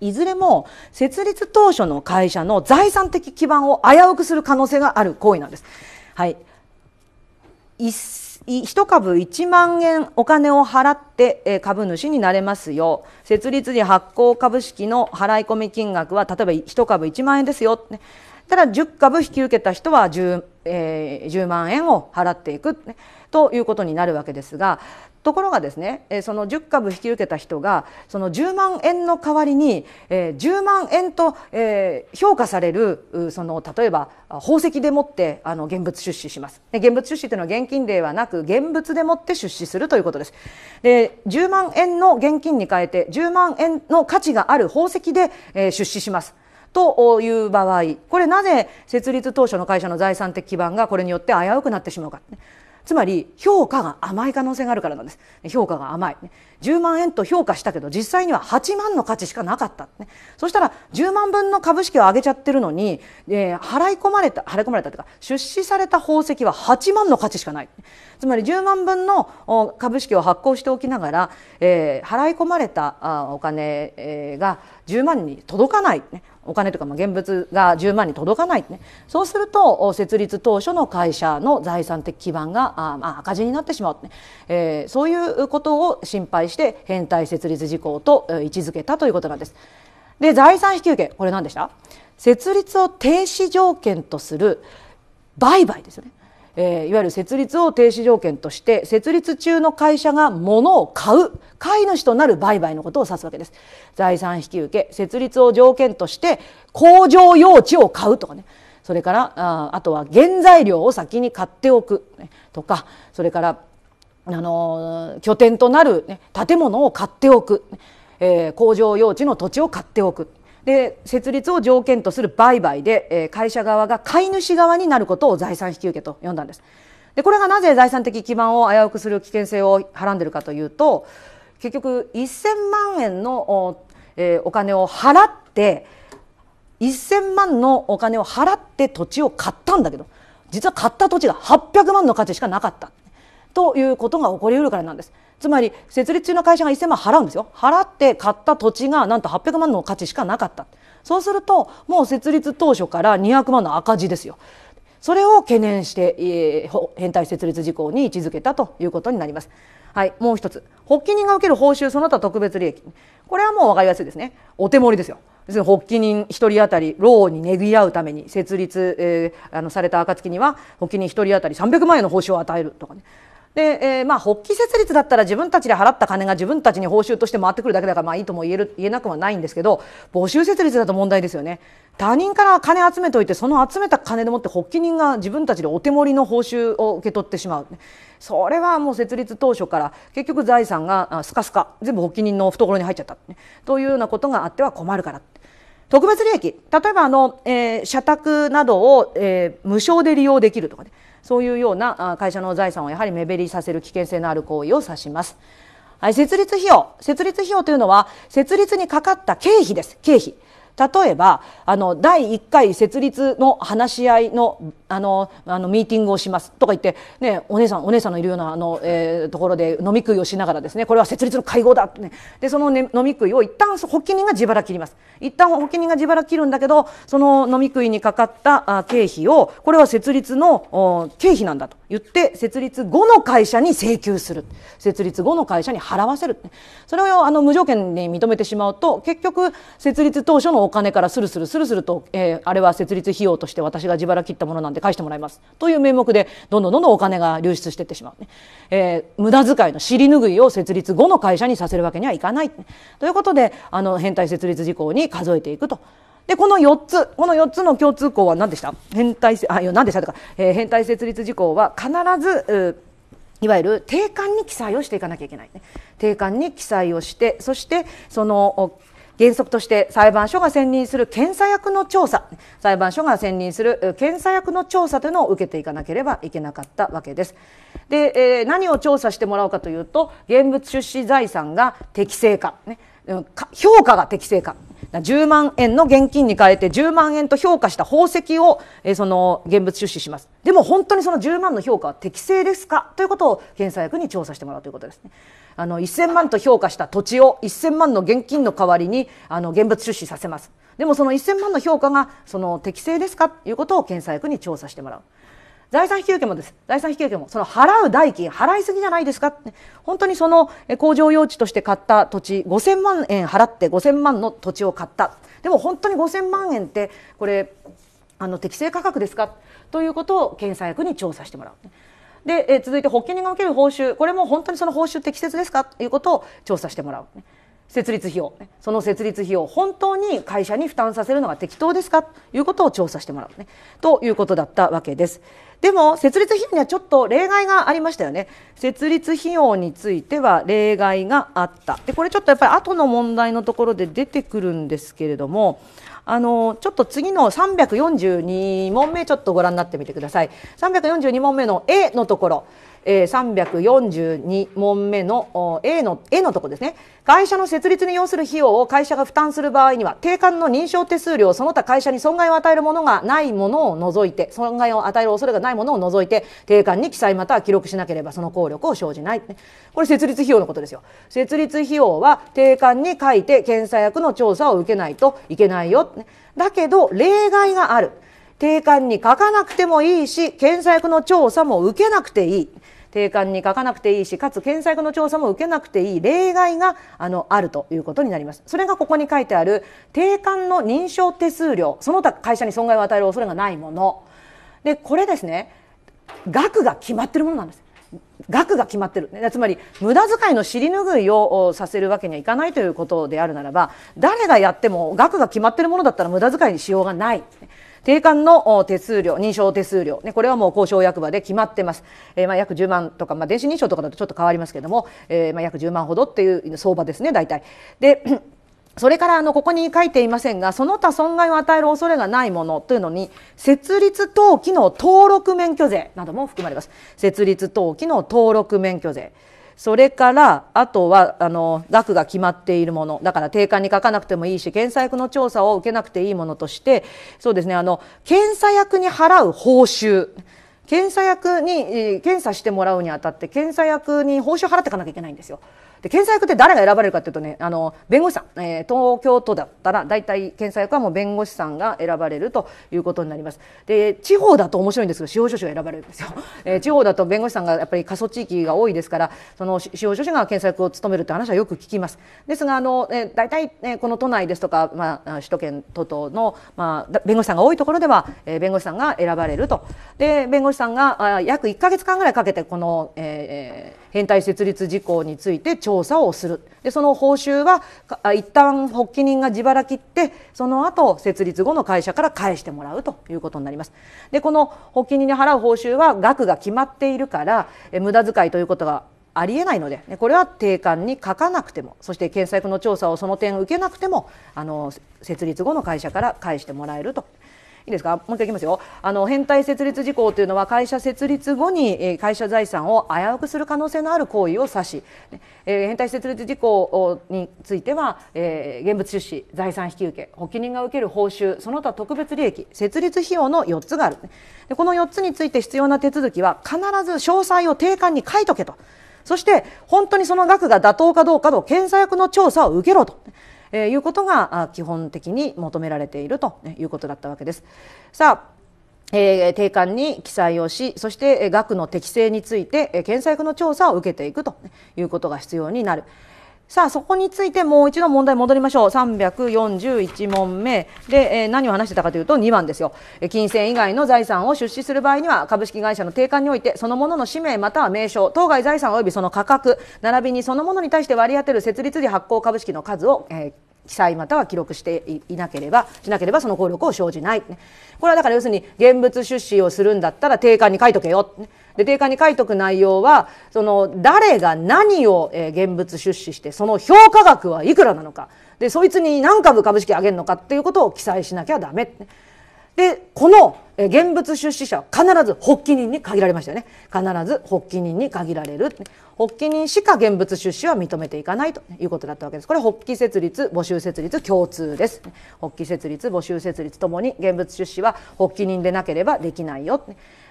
いずれも設立当初の会社の財産的基盤を危うくする可能性がある行為なんです。はい、1株1万円お金を払って株主になれますよ設立時発行株式の払い込み金額は例えば1株1万円ですよ、ただ10株引き受けた人は 10,、えー、10万円を払っていく、ということになるわけですがところがですね、えー、その10株引き受けた人がその10万円の代わりに、えー、10万円と、えー、評価されるその例えば宝石でもってあの現物出資します現物出資というのは現金ではなく現物でもって出資するということですで10万円の現金に変えて10万円の価値がある宝石で、えー、出資しますという場合これなぜ設立当初の会社の財産的基盤がこれによって危うくなってしまうかつまり評価が甘い可能性があるからなんです評価が甘い10万円と評価したけど実際には8万の価値しかなかった、ね、そしたら10万分の株式を上げちゃってるのに、えー、払い込まれた払い込まれたというか出資された宝石は8万の価値しかないつまり10万分の株式を発行しておきながら、えー、払い込まれたお金が10万に届かない、ね、お金とかま現物が10万に届かないねそうすると設立当初の会社の財産的基盤があ、まあ、赤字になってしまうね、ねえー、そういうことを心配して変態設立事項と位置づけたということなんです。で財産引き受けこれ何でした設立を停止条件とする売買ですよねえー、いわゆる設立を停止条件として設立中の会社が物を買う買い主となる売買のことを指すわけです財産引き受け設立を条件として工場用地を買うとかねそれからああとは原材料を先に買っておく、ね、とかそれからあの拠点となる、ね、建物を買っておく、えー、工場用地の土地を買っておくで設立を条件とする売買で、えー、会社側が買い主側になることを財産引き受けと呼んだんです。でこれがなぜ財産的基盤を危うくする危険性をはらんでるかというと結局1,000万円のお,、えー、お金を払って1,000万のお金を払って土地を買ったんだけど実は買った土地が800万の価値しかなかった。ということが起こりうるからなんですつまり設立中の会社が1000万払うんですよ払って買った土地がなんと800万の価値しかなかったそうするともう設立当初から200万の赤字ですよそれを懸念して、えー、変態設立事項に位置づけたということになりますはい、もう一つ発起人が受ける報酬その他特別利益これはもう分かりやすいですねお手盛りですよ別に発起人1人当たり労にねぎ合うために設立、えー、あのされた暁には発起人1人当たり300万円の報酬を与えるとかねで、えー、まあ、発起設立だったら自分たちで払った金が自分たちに報酬として回ってくるだけだから、まあいいとも言える、言えなくはないんですけど、募集設立だと問題ですよね。他人から金集めといて、その集めた金でもって発起人が自分たちでお手盛りの報酬を受け取ってしまう。それはもう設立当初から結局財産がスカスカ、全部発起人の懐に入っちゃった、ね。というようなことがあっては困るから。特別利益例えばあの、えー、社宅などを、えー、無償で利用できるとかねそういうような会社の財産をやはり目減りさせる危険性のある行為を指します。はい、設立費用。設立費用というのは、設立にかかった経費です。経費。例えばあの第1回設立の話し合いのあのあのミーティングをしますとか言って、ね、お姉さんお姉さんのいるようなあの、えー、ところで飲み食いをしながらですねこれは設立の会合だって、ね、でその、ね、飲み食いを一旦発起人が自腹切ります一旦発起人が自腹切るんだけどその飲み食いにかかった経費をこれは設立の経費なんだと言って設立後の会社に請求する設立後の会社に払わせるそれをあの無条件に認めてしまうと結局設立当初のお金からするするするすると、えー、あれは設立費用として私が自腹切ったものなんで返してもらいますという名目でどんどんどんどんお金が流出していってしまう、ねえー、無駄遣いの尻拭いを設立後の会社にさせるわけにはいかないということであの変態設立事項に数えていくと。でこの4つこの4つの共通項は何でした変態あ何でしたとか、えー、変態設立事項は必ずいわゆる定款に記載をしていかなきゃいけない、ね、定款に記載をしてそしてその原則として裁判所が選任する検査役の調査裁判所が選任する検査役の調査というのを受けていかなければいけなかったわけです。で、えー、何を調査してもらうかというと現物出資財産が適正か、ね、評価が適正か10万円の現金に変えて10万円と評価した宝石を、えー、その現物出資しますでも本当にその10万の評価は適正ですかということを検査役に調査してもらうということですねあの1000万と評価した土地を1000万の現金の代わりにあの現物出資させますでもその1000万の評価がその適正ですかということを検査役に調査してもらう財産引き受もです。財産引受も、その払う代金、払いすぎじゃないですかって。本当にその工場用地として買った土地、5000万円払って5000万の土地を買った。でも本当に5000万円って、これ、あの適正価格ですかということを検査役に調査してもらう。で、え続いて保険人が受ける報酬、これも本当にその報酬適切ですかということを調査してもらう。設立費用、その設立費用、本当に会社に負担させるのが適当ですかということを調査してもらうね。ということだったわけです。でも設立費用にはちょっと例外がありましたよね設立費用については例外があったでこれちょっとやっぱり後の問題のところで出てくるんですけれどもあのちょっと次の342問目ちょっとご覧になってみてください342問目の A のところえー、342問目の A の A のとこですね会社の設立に要する費用を会社が負担する場合には定款の認証手数料その他会社に損害を与えるものがないものを除いて損害を与える恐れがないものを除いて定款に記載または記録しなければその効力を生じないこれ設立費用のことですよ設立費用は定款に書いて検査役の調査を受けないといけないよだけど例外がある定款に書かなくてもいいし検査役の調査も受けなくていい定款に書かなくていいしかつ検査薬の調査も受けなくていい例外があのあるということになりますそれがここに書いてある定款の認証手数料その他会社に損害を与える恐れがないものでこれですね額が決まってるものなんです額が決まってるつまり無駄遣いの尻拭いをさせるわけにはいかないということであるならば誰がやっても額が決まってるものだったら無駄遣いにしようがない定款の手数料、認証手数料、ね、これはもう交渉役場で決まってます。えー、まあ約10万とか、まあ電子認証とかだとちょっと変わりますけども、えー、まあ約10万ほどっていう相場ですね、大体。で、それからあのここに書いていませんがその他損害を与える恐れがないものというのに設立登記の登録免許税なども含まれます設立登記の登録免許税それからあとはあの額が決まっているものだから定款に書かなくてもいいし検査役の調査を受けなくていいものとしてそうですねあの検査役に払う報酬検査役に検査してもらうにあたって検査役に報酬払っていかなきゃいけないんですよ。で検査役って誰が選ばれるかというとねあの弁護士さん、えー、東京都だったら大体検査役はもう弁護士さんが選ばれるということになりますで地方だと面白いんですが司法書士が選ばれるんですよ、えー、地方だと弁護士さんがやっぱり過疎地域が多いですからその司法書士が検査役を務めるって話はよく聞きますですがあの、えー、大体、ね、この都内ですとか、まあ、首都圏都々の、まあ、弁護士さんが多いところでは、えー、弁護士さんが選ばれるとで弁護士さんが約1か月間ぐらいかけてこの、えー、変態設立事項について調査をするでその報酬は一旦発起人が自腹切ってその後設立後の会社から返してもらうということになりますでこの発起人に払う報酬は額が決まっているから無駄遣いということがありえないのでこれは定款に書かなくてもそして検索の調査をその点受けなくてもあの設立後の会社から返してもらえるといいですかもう一回いきますよあの変態設立事項というのは会社設立後に会社財産を危うくする可能性のある行為を指し、えー、変態設立事項については、えー、現物出資財産引受保機人が受ける報酬その他特別利益設立費用の4つがあるでこの4つについて必要な手続きは必ず詳細を定款に書いとけとそして本当にその額が妥当かどうかの検査役の調査を受けろと。えいうことが基本的に求められているということだったわけです。さあえー、定款に記載をしそして額の適正について検査役の調査を受けていくということが必要になるさあそこについてもう一度問題戻りましょう341問目で、えー、何を話してたかというと2番ですよ金銭以外の財産を出資する場合には株式会社の定款においてそのものの氏名または名称当該財産及びその価格並びにそのものに対して割り当てる設立時発行株式の数を、えー、記載または記録していなければしなければその効力を生じない、これはだから要するに現物出資をするんだったら定款に書いとけよ、ね、で定款に書いとく内容はその誰が何を、えー、現物出資してその評価額はいくらなのかでそいつに何株株式上げるのかっていうことを記載しなきゃダメでこの現物出資者は必ず発起人に限られましたよね必ず発起人に限られる発起人しか現物出資は認めていかないということだったわけですこれ発起設立募集設立共通です発起設立募集設立ともに現物出資は発起人でなければできないよ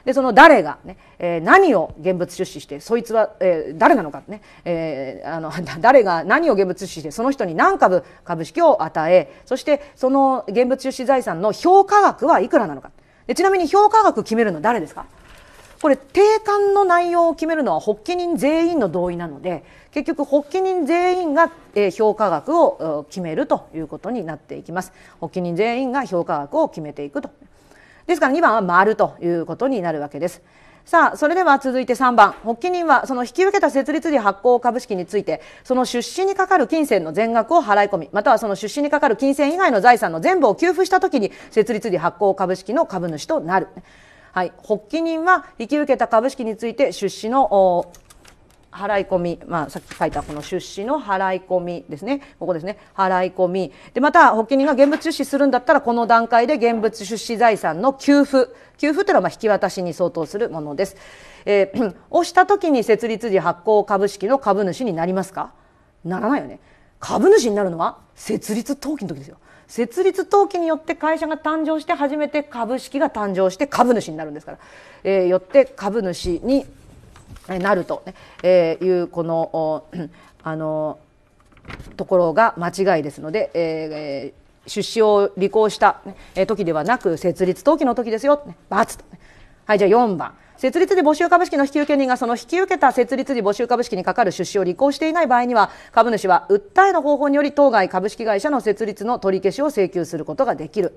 でその誰がね、えー、何を現物出資してそいつは、えー、誰なのかね、えー、あの 誰が何を現物出資してその人に何株株式を与えそしてその現物出資財産の評価額はいくらなのか。でちなみに評価額決めるのは誰ですかこれ定款の内容を決めるのは発起人全員の同意なので結局発起人全員が評価額を決めるということになっていきます発起人全員が評価額を決めていくとですから2番は丸ということになるわけですさあそれでは続いて3番発起人はその引き受けた設立時発行株式についてその出資にかかる金銭の全額を払い込みまたはその出資にかかる金銭以外の財産の全部を給付した時に設立時発行株式の株主となる。はい、発起人は引き受けた株式について出資の払い込み、まあ、さっき書いたこの出資の払い込みですねここですね払い込みでまた保険人が現物出資するんだったらこの段階で現物出資財産の給付給付というのはまあ引き渡しに相当するものです、えー、を した時に設立時発行株式の株主になりますかならないよね株主になるのは設立登記の時ですよ設立登記によって会社が誕生して初めて株式が誕生して株主になるんですから、えー、よって株主になると、ねえー、いうこの あのところが間違いですので、えー、出資を履行した時ではなく設立登記の時ですよ、ね、バツと、ね、はいじゃあ4番設立時募集株式の引受人がその引き受けた設立時募集株式にかかる出資を履行していない場合には株主は訴えの方法により当該株式会社の設立の取り消しを請求することができる。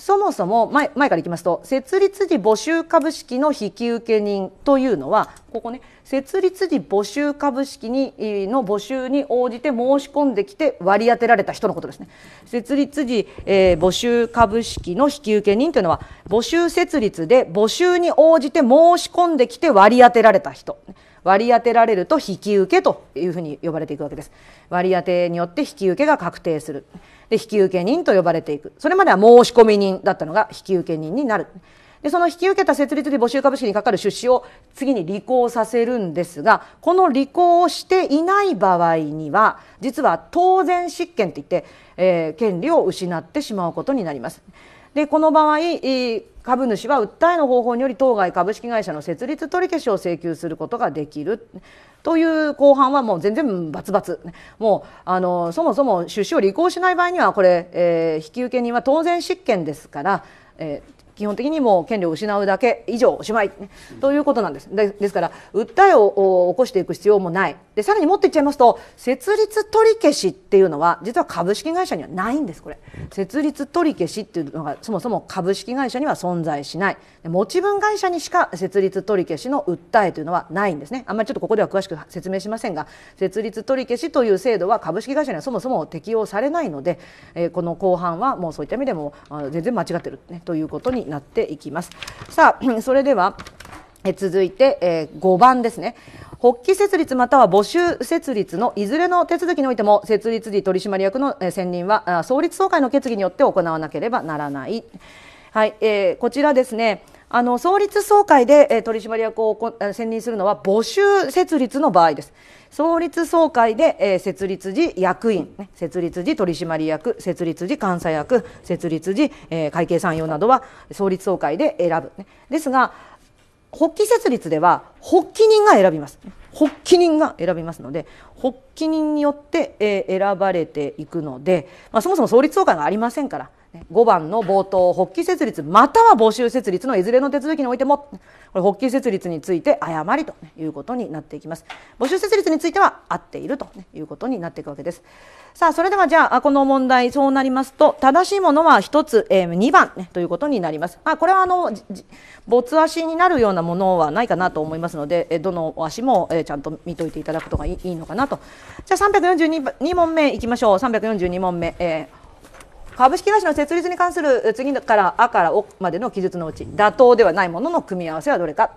そもそも前前からいきますと設立時募集株式の引受人というのはここね設立時募集株式にの募集に応じて申し込んできて割り当てられた人のことですね設立時、えー、募集株式の引受人というのは募集設立で募集に応じて申し込んできて割り当てられた人割り当てられると引き受けというふうに呼ばれていくわけです割り当てによって引き受けが確定する。で引受人と呼ばれていくそれまでは申し込み人だったのが引き受け人になるでその引き受けた設立で募集株式にかかる出資を次に履行させるんですがこの履行をしていない場合には実は当然執権といって、えー、権利を失ってしまうことになります。でこの場合、えー、株主は訴えの方法により当該株式会社の設立取り消しを請求することができるという後半はもう全然バツバツもうあのそもそも出資を履行しない場合にはこれ、えー、引受人は当然執権ですから、えー、基本的にもう権利を失うだけ以上おしまい、ね、ということなんですでですから訴えを起こしていく必要もないでさらにもっと言っちゃいますと設立取り消しっていうのは実は株式会社にはないんですこれ設立取り消しっていうのがそもそも株式会社には存在しない持ち分会社にしか設立取り消しの訴えというのはないんですねあんまりちょっとここでは詳しく説明しませんが設立取り消しという制度は株式会社にはそもそも適用されないので、えー、この後半はもうそういった意味でも全然間違ってる、ね、ということになっていきます。さあ それではえ続いて、え5番ですね。発起設立または募集設立のいずれの手続きにおいても設立時取締役の選任は創立総会の決議によって行わなければならない。はい、えー、こちらですね。あの創立総会で、え取締役を選任するのは募集設立の場合です。創立総会で、えー、設立時役員、ね、設立時取締役設立時監査役設立時、えー、会計参与などは創立総会で選ぶ、ね、ですが発起設立では発起人が選びます発起人が選びますので発起人によって、えー、選ばれていくので、まあ、そもそも創立総会がありませんから5番の冒頭発起設立または募集設立のいずれの手続きにおいてもこれ発起設立について誤りということになっていきます募集設立については合っているということになっていくわけですさあそれではじゃあこの問題そうなりますと正しいものは1つ、2番、ね、ということになります、まあ、これはあの没足になるようなものはないかなと思いますのでどの足も、ちゃんと見といていただくとがいいのかなとじゃあ342問目いきましょう342問目、えー株式会社の設立に関する次から「あ」から「お」までの記述のうち妥当ではないものの組み合わせはどれか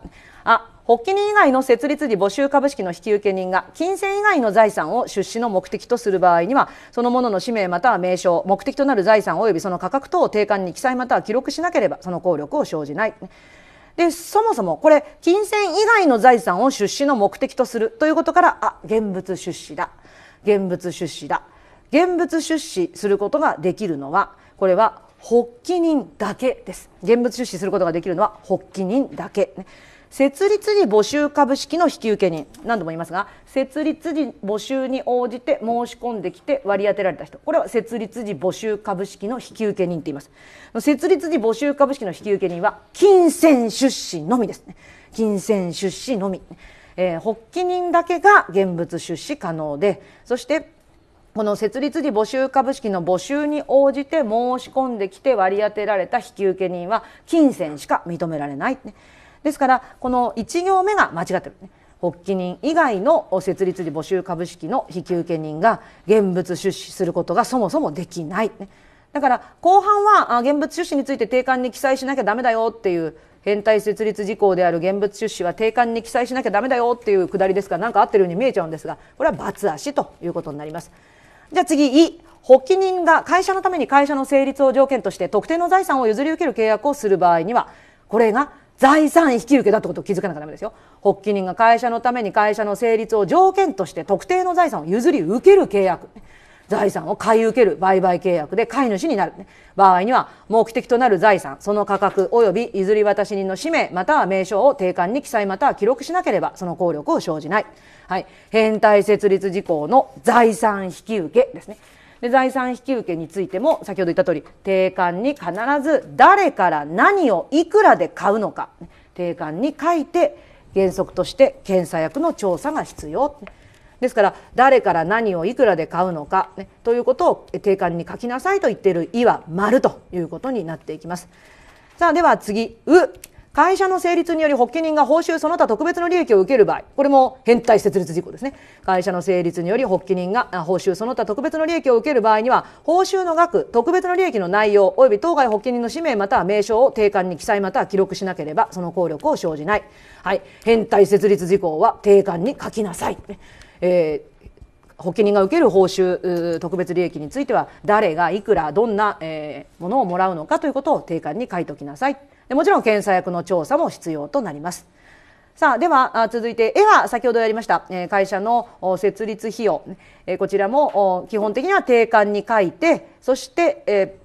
あ発起人以外の設立時募集株式の引き受け人が金銭以外の財産を出資の目的とする場合にはそのものの氏名または名称目的となる財産及びその価格等を定款に記載または記録しなければその効力を生じない。でそもそもこれ金銭以外の財産を出資の目的とするということからあ現物出資だ現物出資だ現物出資することができるのはこれは発起人だけです現物出資することができるのは発起人だけ、ね、設立時募集株式の引き受け人何度も言いますが設立時募集に応じて申し込んできて割り当てられた人これは設立時募集株式の引き受け人って言います設立時募集株式の引き受け人は金銭出資のみですね金銭出資のみ、えー、発起人だけが現物出資可能でそしてこの設立時募集株式の募集に応じて申し込んできて割り当てられた引受人は金銭しか認められない、ですからこの1行目が間違ってる、発起人以外の設立時募集株式の引受人が現物出資することがそもそもできない、だから後半は現物出資について定款に記載しなきゃダメだよっていう変態設立事項である現物出資は定款に記載しなきゃダメだよっていうくだりですが何か合ってるように見えちゃうんですがこれは罰足ということになります。じゃあ次、い。発起人が会社のために会社の成立を条件として特定の財産を譲り受ける契約をする場合には、これが財産引き受けだってことを気づかなきゃダメですよ。発起人が会社のために会社の成立を条件として特定の財産を譲り受ける契約。財産を買い受ける売買契約で買い主になる、ね、場合には目的となる財産その価格及び譲り渡し人の氏名または名称を定款に記載または記録しなければその効力を生じない、はい、変態設立事項の財産引受ですねで財産引受についても先ほど言った通り定款に必ず誰から何をいくらで買うのか定款に書いて原則として検査薬の調査が必要。ですから誰から何をいくらで買うのか、ね、ということを定款に書きなさいと言っている「い」は「丸ということになっていきます。さあでは次「う」会社の成立により発起人が報酬その他特別の利益を受ける場合これも変態設立事項ですね会社の成立により発起人が報酬その他特別の利益を受ける場合には報酬の額特別の利益の内容及び当該発起人の氏名または名称を定款に記載または記録しなければその効力を生じない、はい、変態設立事項は定款に書きなさいえー保険人が受ける報酬特別利益については誰がいくらどんな、えー、ものをもらうのかということを定款に書いておきなさいでもちろん検査役の調査も必要となりますさあでは続いて絵は先ほどやりました、えー、会社の設立費用、えー、こちらも基本的には定款に書いてそして、えー、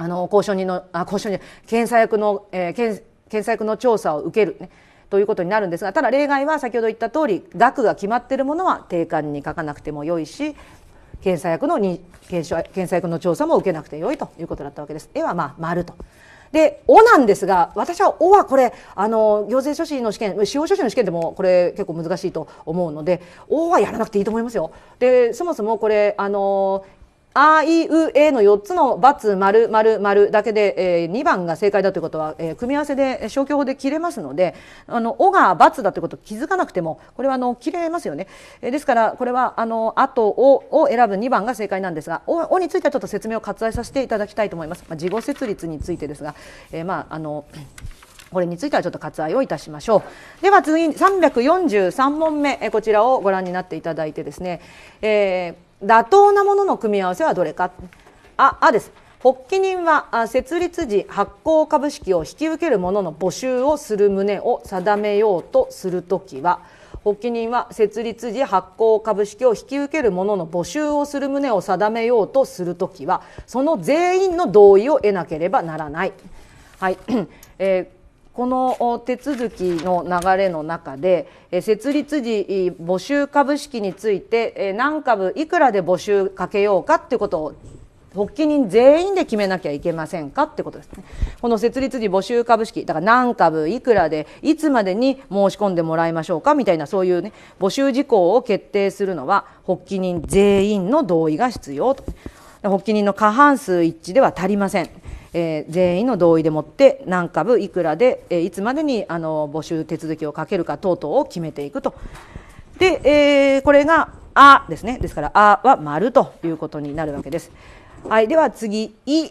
あの交渉人のあ交渉人検査役の、えー、検査役の調査を受ける、ね、ということになるんですがただ例外は先ほど言った通り額が決まっているものは定款に書かなくてもよいし検査薬のに検証検査薬の調査も受けなくてよいということだったわけです。絵はまあ丸とで「お」なんですが私は「お」はこれあの行政書士の試験司法書士の試験でもこれ結構難しいと思うので「お」はやらなくていいと思いますよ。でそもそもこれあのあいうえの4つの×丸丸丸だけで、えー、2番が正解だということは、えー、組み合わせで消去法で切れますのであの「お」が×だということ気づかなくてもこれはあの切れますよね、えー、ですからこれはあの「あ」と「お」を選ぶ2番が正解なんですが「お」おについてはちょっと説明を割愛させていただきたいと思います。まあ、事後設立についてですが、えー、まああのこれについてはちょっと割愛をいたしましょう。では次に343問目こちらをご覧になっていただいてですね、えー妥当なものの組み合わせはどれかああです発起人は設立時発行株式を引き受けるものの募集をする旨を定めようとするときは発起人は設立時発行株式を引き受ける者の募集をする旨を定めようとするときはその全員の同意を得なければならない。はい えーこの手続きの流れの中で設立時募集株式について何株いくらで募集かけようかっていうことを発起人全員で決めなきゃいけませんかってことですね。この設立時募集株式、だから何株いくらでいつまでに申し込んでもらいましょうかみたいなそういうね、募集事項を決定するのは発起人全員の同意が必要と。発起人の過半数一致では足りません。えー、全員の同意でもって何株いくらで、えー、いつまでにあの募集手続きをかけるか等々を決めていくと。で、えー、これが「あ」ですねですから「あ」は丸ということになるわけです。はい、では次「い」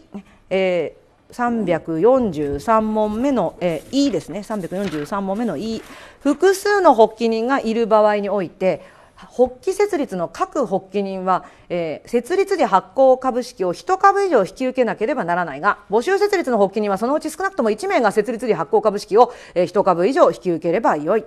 えー343問目の、えー、ですね343問目のい」複数の発起人がいる場合において発起設立の各発起人は、えー、設立時発行株式を1株以上引き受けなければならないが募集設立の発起人はそのうち少なくとも1名が設立時発行株式を、えー、1株以上引き受ければよい。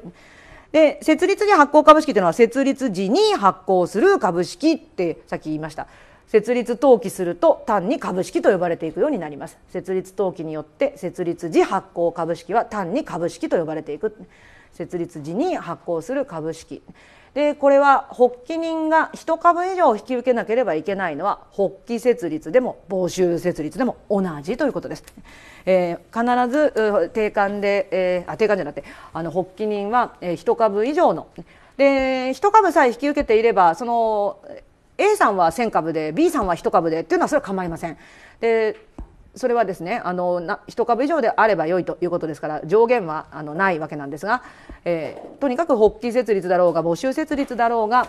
で設立時発行株式というのは設立時に発行する株式ってさっき言いました。設立登記すると単に株式と呼ばれていくようになります設立登記によって設立時発行株式は単に株式と呼ばれていく設立時に発行する株式でこれは発起人が1株以上引き受けなければいけないのは発起設立でも募集設立でも同じということです。えー、必ず定款で、えー、あ定款じゃなくてあの発起人は、え1株以上ので1株さえ引き受けていればその A さんは1,000株で B さんは1株でっていうのはそれは構いません。でそれはですねあのな1株以上であれば良いということですから上限はあのないわけなんですがえー、とにかく発起設立だろうが募集設立だろうが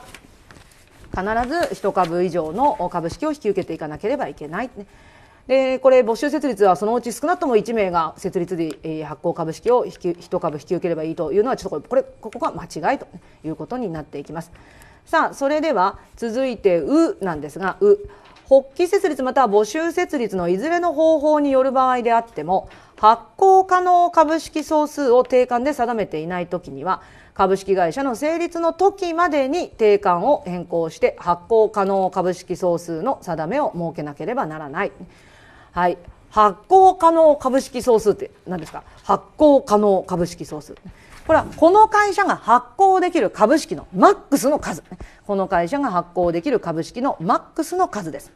必ず1株以上の株式を引き受けていかなければいけない。でこれ募集設立はそのうち少なくとも1名が設立で発行株式を引き1株引き受ければいいというのはちょっとこれここが間違いということになっていきます。さあそれでは続いて「う」なんですが「う」発起設立または募集設立のいずれの方法による場合であっても発行可能株式総数を定款で定めていない時には株式会社の成立の時までに定款を変更して発行可能株式総数の定めを設けなければならない。はい、発行可能株式総数って何ですか発行可能株式総数これはこの会社が発行できる株式のマックスの数この会社が発行できる株式のマックスの数です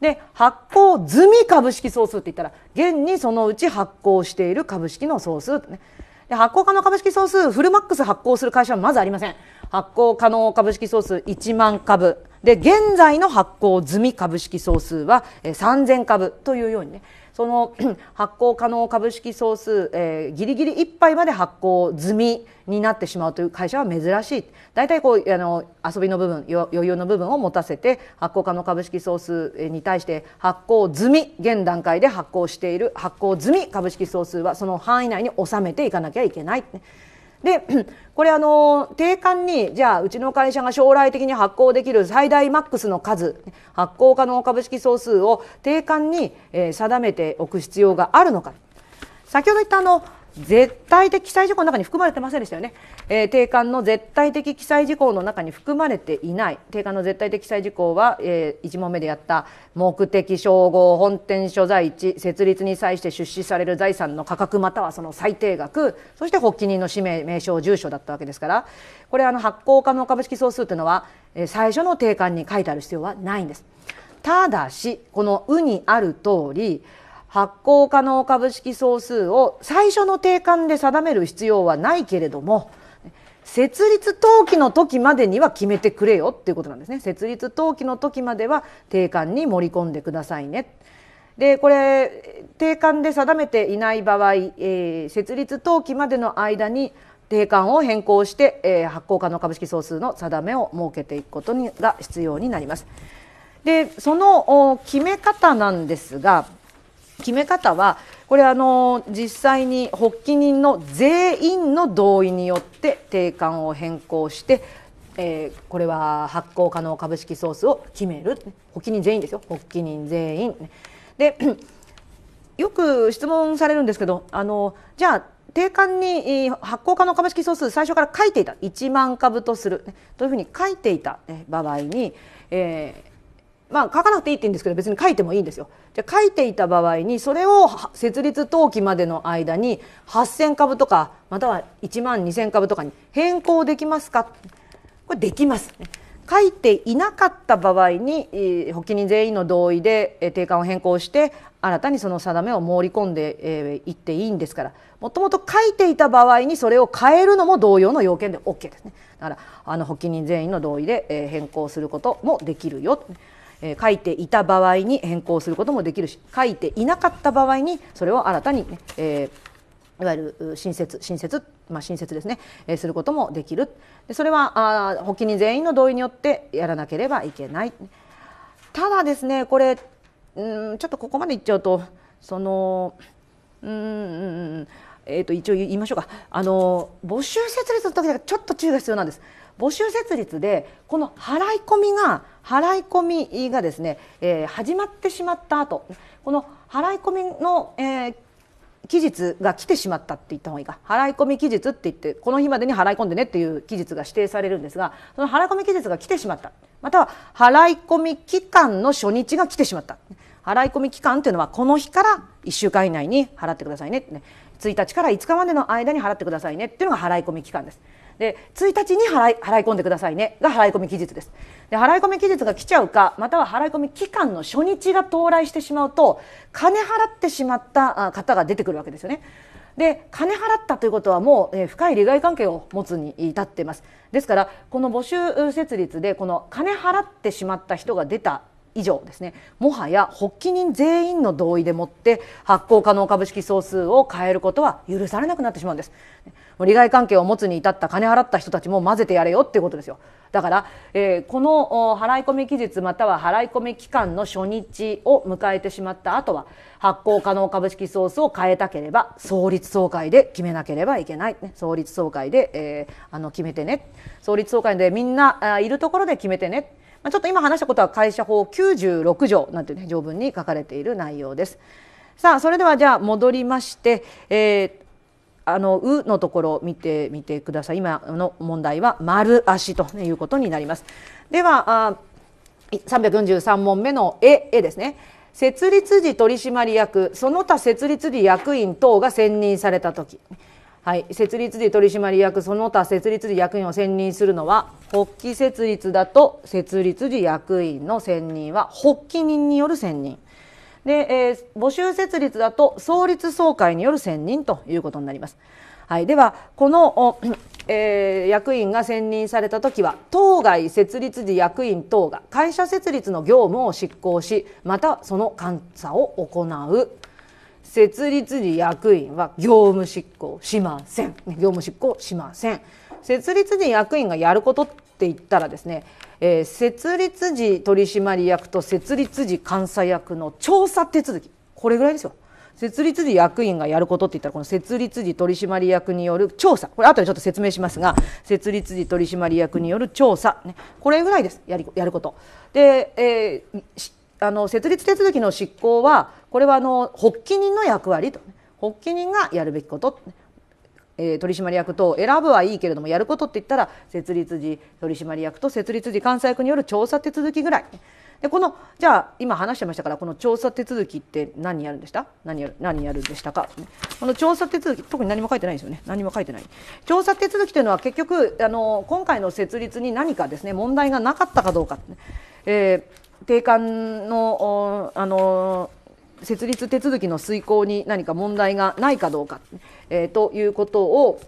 で発行済み株式総数って言ったら現にそのうち発行している株式の総数、ね、で発行可能株式総数フルマックス発行する会社はまずありません発行可能株式総数1万株で現在の発行済み株式総数は3000株というようにねその 発行可能株式総数、えー、ギリギリいっぱいまで発行済みになってしまうという会社は珍しい大体こうあの遊びの部分余裕の部分を持たせて発行可能株式総数に対して発行済み現段階で発行している発行済み株式総数はその範囲内に収めていかなきゃいけない。で これあの定款にじゃあうちの会社が将来的に発行できる最大マックスの数発行可能株式総数を定款に定めておく必要があるのか先ほど言ったあの絶対的記載事項の中に含まれてませんでしたよね、えー、定款の絶対的記載事項の中に含まれていない定款の絶対的記載事項は、えー、1問目でやった目的称号本店所在地設立に際して出資される財産の価格またはその最低額そして発起人の氏名名称住所だったわけですからこれあの発行可能株式総数というのは、えー、最初の定款に書いてある必要はないんです。ただしこの「う」にある通り発行可能株式総数を最初の定款で定める必要はないけれども設立登記の時までには決めてくれよっていうことなんですね設立登記の時までは定款に盛り込んでくださいねでこれ定款で定めていない場合、えー、設立登記までの間に定款を変更して、えー、発行可能株式総数の定めを設けていくことが必要になります。でその決め方なんですが決め方はこれあの実際に発起人の全員の同意によって定款を変更して、えー、これは発行可能株式ソースを決める発起人全員ですよ発起人全員。でよく質問されるんですけどあのじゃあ定款に発行可能株式総数最初から書いていた1万株とするというふうに書いていた場合に、えー、まあ、書かなくていいって言うんですけど別に書いてもいいんですよ。じゃ書いていた場合にそれを設立登記までの間に8,000株とかまたは1万2,000株とかに変更できますかこれできます、ね。書いていなかった場合に、えー、発人全員の同意で、えー、定款を変更して新たにその定めを盛り込んでい、えー、っていいんですからもともと書いていた場合にそれを変えるのも同様の要件で OK ですねだからあの発人全員の同意で、えー、変更することもできるよと、えー、書いていた場合に変更することもできるし書いていなかった場合にそれを新たにえーいわゆる新設新設まあ新設ですね、えー、することもできるでそれはあ保起人全員の同意によってやらなければいけないただですねこれうんちょっとここまでいっちゃうとそのうんえー、と一応言いましょうかあの募集設立の時だけちょっと注意が必要なんです募集設立でこの払い込みが払い込みがですね、えー、始まってしまった後この払い込みの、えー、期日が来てしまったって言った方がいいか払い込み期日って言ってこの日までに払い込んでねっていう期日が指定されるんですがその払い込み期日が来てしまったまたは払い込み期間の初日が来てしまった払い込み期間というのはこの日から1週間以内に払ってくださいね1日から5日までの間に払ってくださいねっていうのが払い込み期間です。で1日に払い払い込んでくださいねが払い込み期日です。で払い込み期日が来ちゃうかまたは払い込み期間の初日が到来してしまうと金払ってしまった方が出てくるわけですよね。で金払ったということはもう、え深い利害関係を持つに至っていますですからこの募集設立でこの金払ってしまった人が出た以上ですねもはや発起人全員の同意でもって発行可能株式総数を変えることは許されなくなってしまうんです利害関係を持つに至った金払った人たちも混ぜてやれよっていうことですよだから、えー、この払い込み期日または払い込み期間の初日を迎えてしまった後は発行可能株式ソースを変えたければ創立総会で決めなければいけない、ね、創立総会で、えー、あの決めてね創立総会でみんなあいるところで決めてねまあ、ちょっと今話したことは会社法96条なんてね、条文に書かれている内容です。さあそれではじゃあ戻りまして、えーあの「う」のところを見てみてください今の問題は「丸足」ということになります。では343問目の絵「絵ですね。設立時取締役その他設立時役員等が選任された時、はい、設立時取締役その他設立時役員を選任するのは発起設立だと設立時役員の選任は発起人による選任。で、えー、募集設立だと創立総会による選任ということになります。はい、ではこの、えー、役員が選任されたときは当該設立時役員等が会社設立の業務を執行しまたその監査を行う設立時役員は業務執行しません業務執行しません設立時役員がやることって言ったらですねえー、設立時取締役と設立時監査役の調査手続きこれぐらいですよ。設立時役員がやることって言ったらこの設立時取締役による調査これ後でちょっと説明しますが設立時取締役による調査、ね、これぐらいですやりやること。で、えー、あの設立手続きの執行はこれはあの発起人の役割と、ね、発起人がやるべきこと、えー、取締役と選ぶはいいけれどもやることって言ったら設立時取締役と設立時監査役による調査手続きぐらい。でこのじゃあ今話してましたからこの調査手続きって何やるんでした何やる何やるんでしたか、この調査手続き特に何も書いてないですよね何も書いてない調査手続きというのは結局あの今回の設立に何かですね問題がなかったかどうか、えー、定款のあの設立手続きの遂行に何か問題がないかどうか、えー、ということを、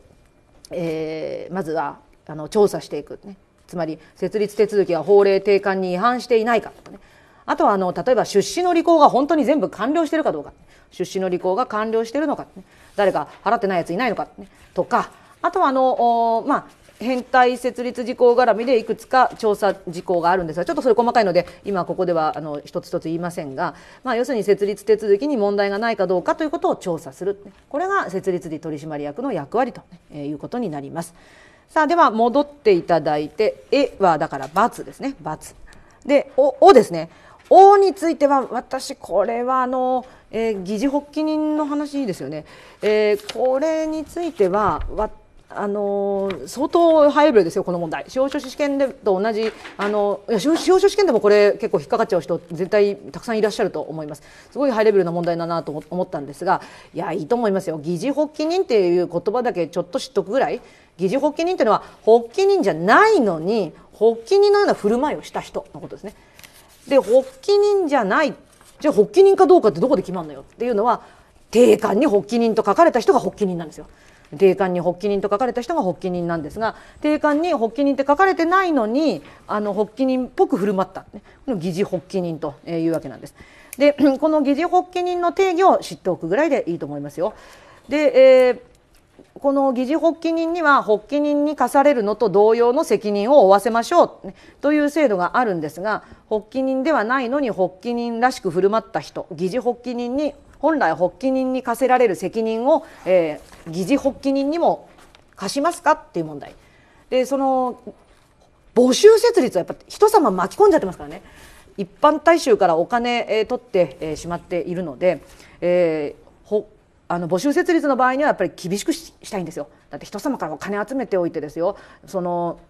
えー、まずはあの調査していく、ね、つまり設立手続きが法令定款に違反していないかとかねあとはあの例えば出資の履行が本当に全部完了してるかどうか出資の履行が完了してるのか、ね、誰か払ってないやついないのか、ね、とかあとはあの、まあ、変態設立事項絡みでいくつか調査事項があるんですがちょっとそれ細かいので今ここではあの一つ一つ言いませんが、まあ、要するに設立手続きに問題がないかどうかということを調査するこれが設立時取締役の役割ということになります。さあでは戻っていただいて「え」はだから「×」ですね「×」で「お」おですね「お」については私これはあの、えー、議事発起人の話ですよね、えー、これについては私あの相当ハイレベルですよ、この問題、司法書士試験でと同じあのいや司法書試験でもこれ、結構引っかかっちゃう人、絶対たくさんいらっしゃると思います、すごいハイレベルな問題だなと思ったんですが、いや、いいと思いますよ、疑似発起人っていう言葉だけちょっと知っとくぐらい、疑似発起人っていうのは、発起人じゃないのに、発起人のような振る舞いをした人のことですね。で発起人じゃないじゃあ発起人かどうかってどこで決まるのよっていうのは定款に発起人と書かれた人が発起人なんですよ。定款に発起人と書かれた人が発起人なんですが定款に発起人って書かれてないのにあの発起人っぽく振る舞った、ね、この議事発起人というわけなんです。で この議事発起人の定義を知っておくぐらいでいいと思いますよ。で、えーこの議事発起人には発起人に課されるのと同様の責任を負わせましょうという制度があるんですが発起人ではないのに発起人らしく振る舞った人議事発起人に本来発起人に課せられる責任を、えー、議事発起人にも課しますかっていう問題でその募集設立はやっぱ人様巻き込んじゃってますからね一般大衆からお金、えー、取って、えー、しまっているので、えー、ほあの募集設立の場合にはやっぱり厳しくしたいんですよだって人様からお金集めておいてですよその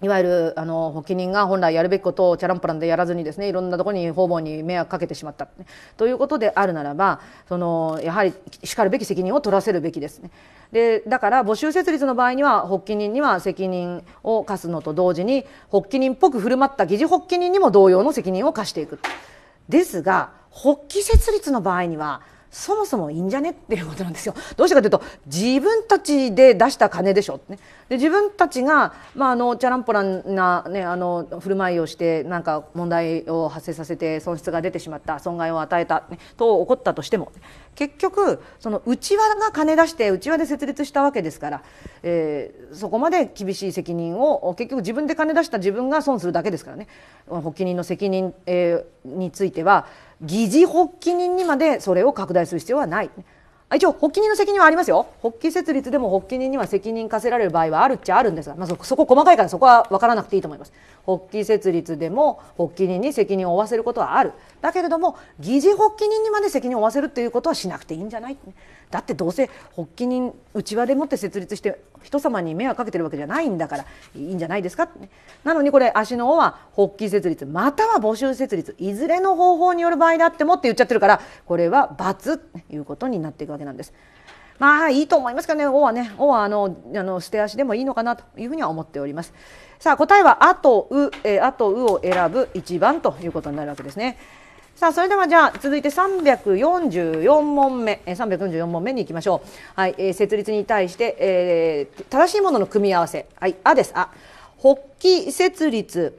いわゆるあの発起人が本来やるべきことをチャランプランでやらずにですねいろんなところに方々に迷惑かけてしまった、ね、ということであるならばそのやはりしかるべき責任を取らせるべきですね。でだから募集設立の場合には発起人には責任を課すのと同時に発起人っぽく振る舞った議事発起人にも同様の責任を課していく。ですが発起設立の場合にはそもそもいいんじゃねっていうことなんですよ。どうしてかというと自分たちで出した金でしょ、ね、で自分たちが、まあ、あのチャランポランな、ね、あの振る舞いをしてなんか問題を発生させて損失が出てしまった損害を与えた、ね、と起こったとしても結局その内輪が金出して内輪で設立したわけですから、えー、そこまで厳しい責任を結局自分で金出した自分が損するだけですからね発起人の責任、えー、については疑似発起人にまでそれを拡大する必要はない。一応発起人の責任はありますよ発起設立でも発起人には責任課せられる場合はあるっちゃあるんですが、まあ、そこ細かいからそこは分からなくていいと思います発起設立でも発起人に責任を負わせることはあるだけれども議事発起人にまで責任を負わせるということはしなくていいんじゃないだってどうせ発起人内輪でもって設立して人様に迷惑かけてるわけじゃないんだからいいんじゃないですかね、なのにこれ足の尾は発起設立または募集設立いずれの方法による場合だってもって言っちゃってるからこれは罰ということになっていくわけなんです。まあいいと思いますかね、O はね、O はあのあの捨て足でもいいのかなというふうには思っております。さあ答えはあとう、えあとうを選ぶ1番ということになるわけですね。さあそれではじゃあ続いて344問目344問目に行きましょうはい、えー、設立に対して、えー、正しいものの組み合わせはいあですあ発起設立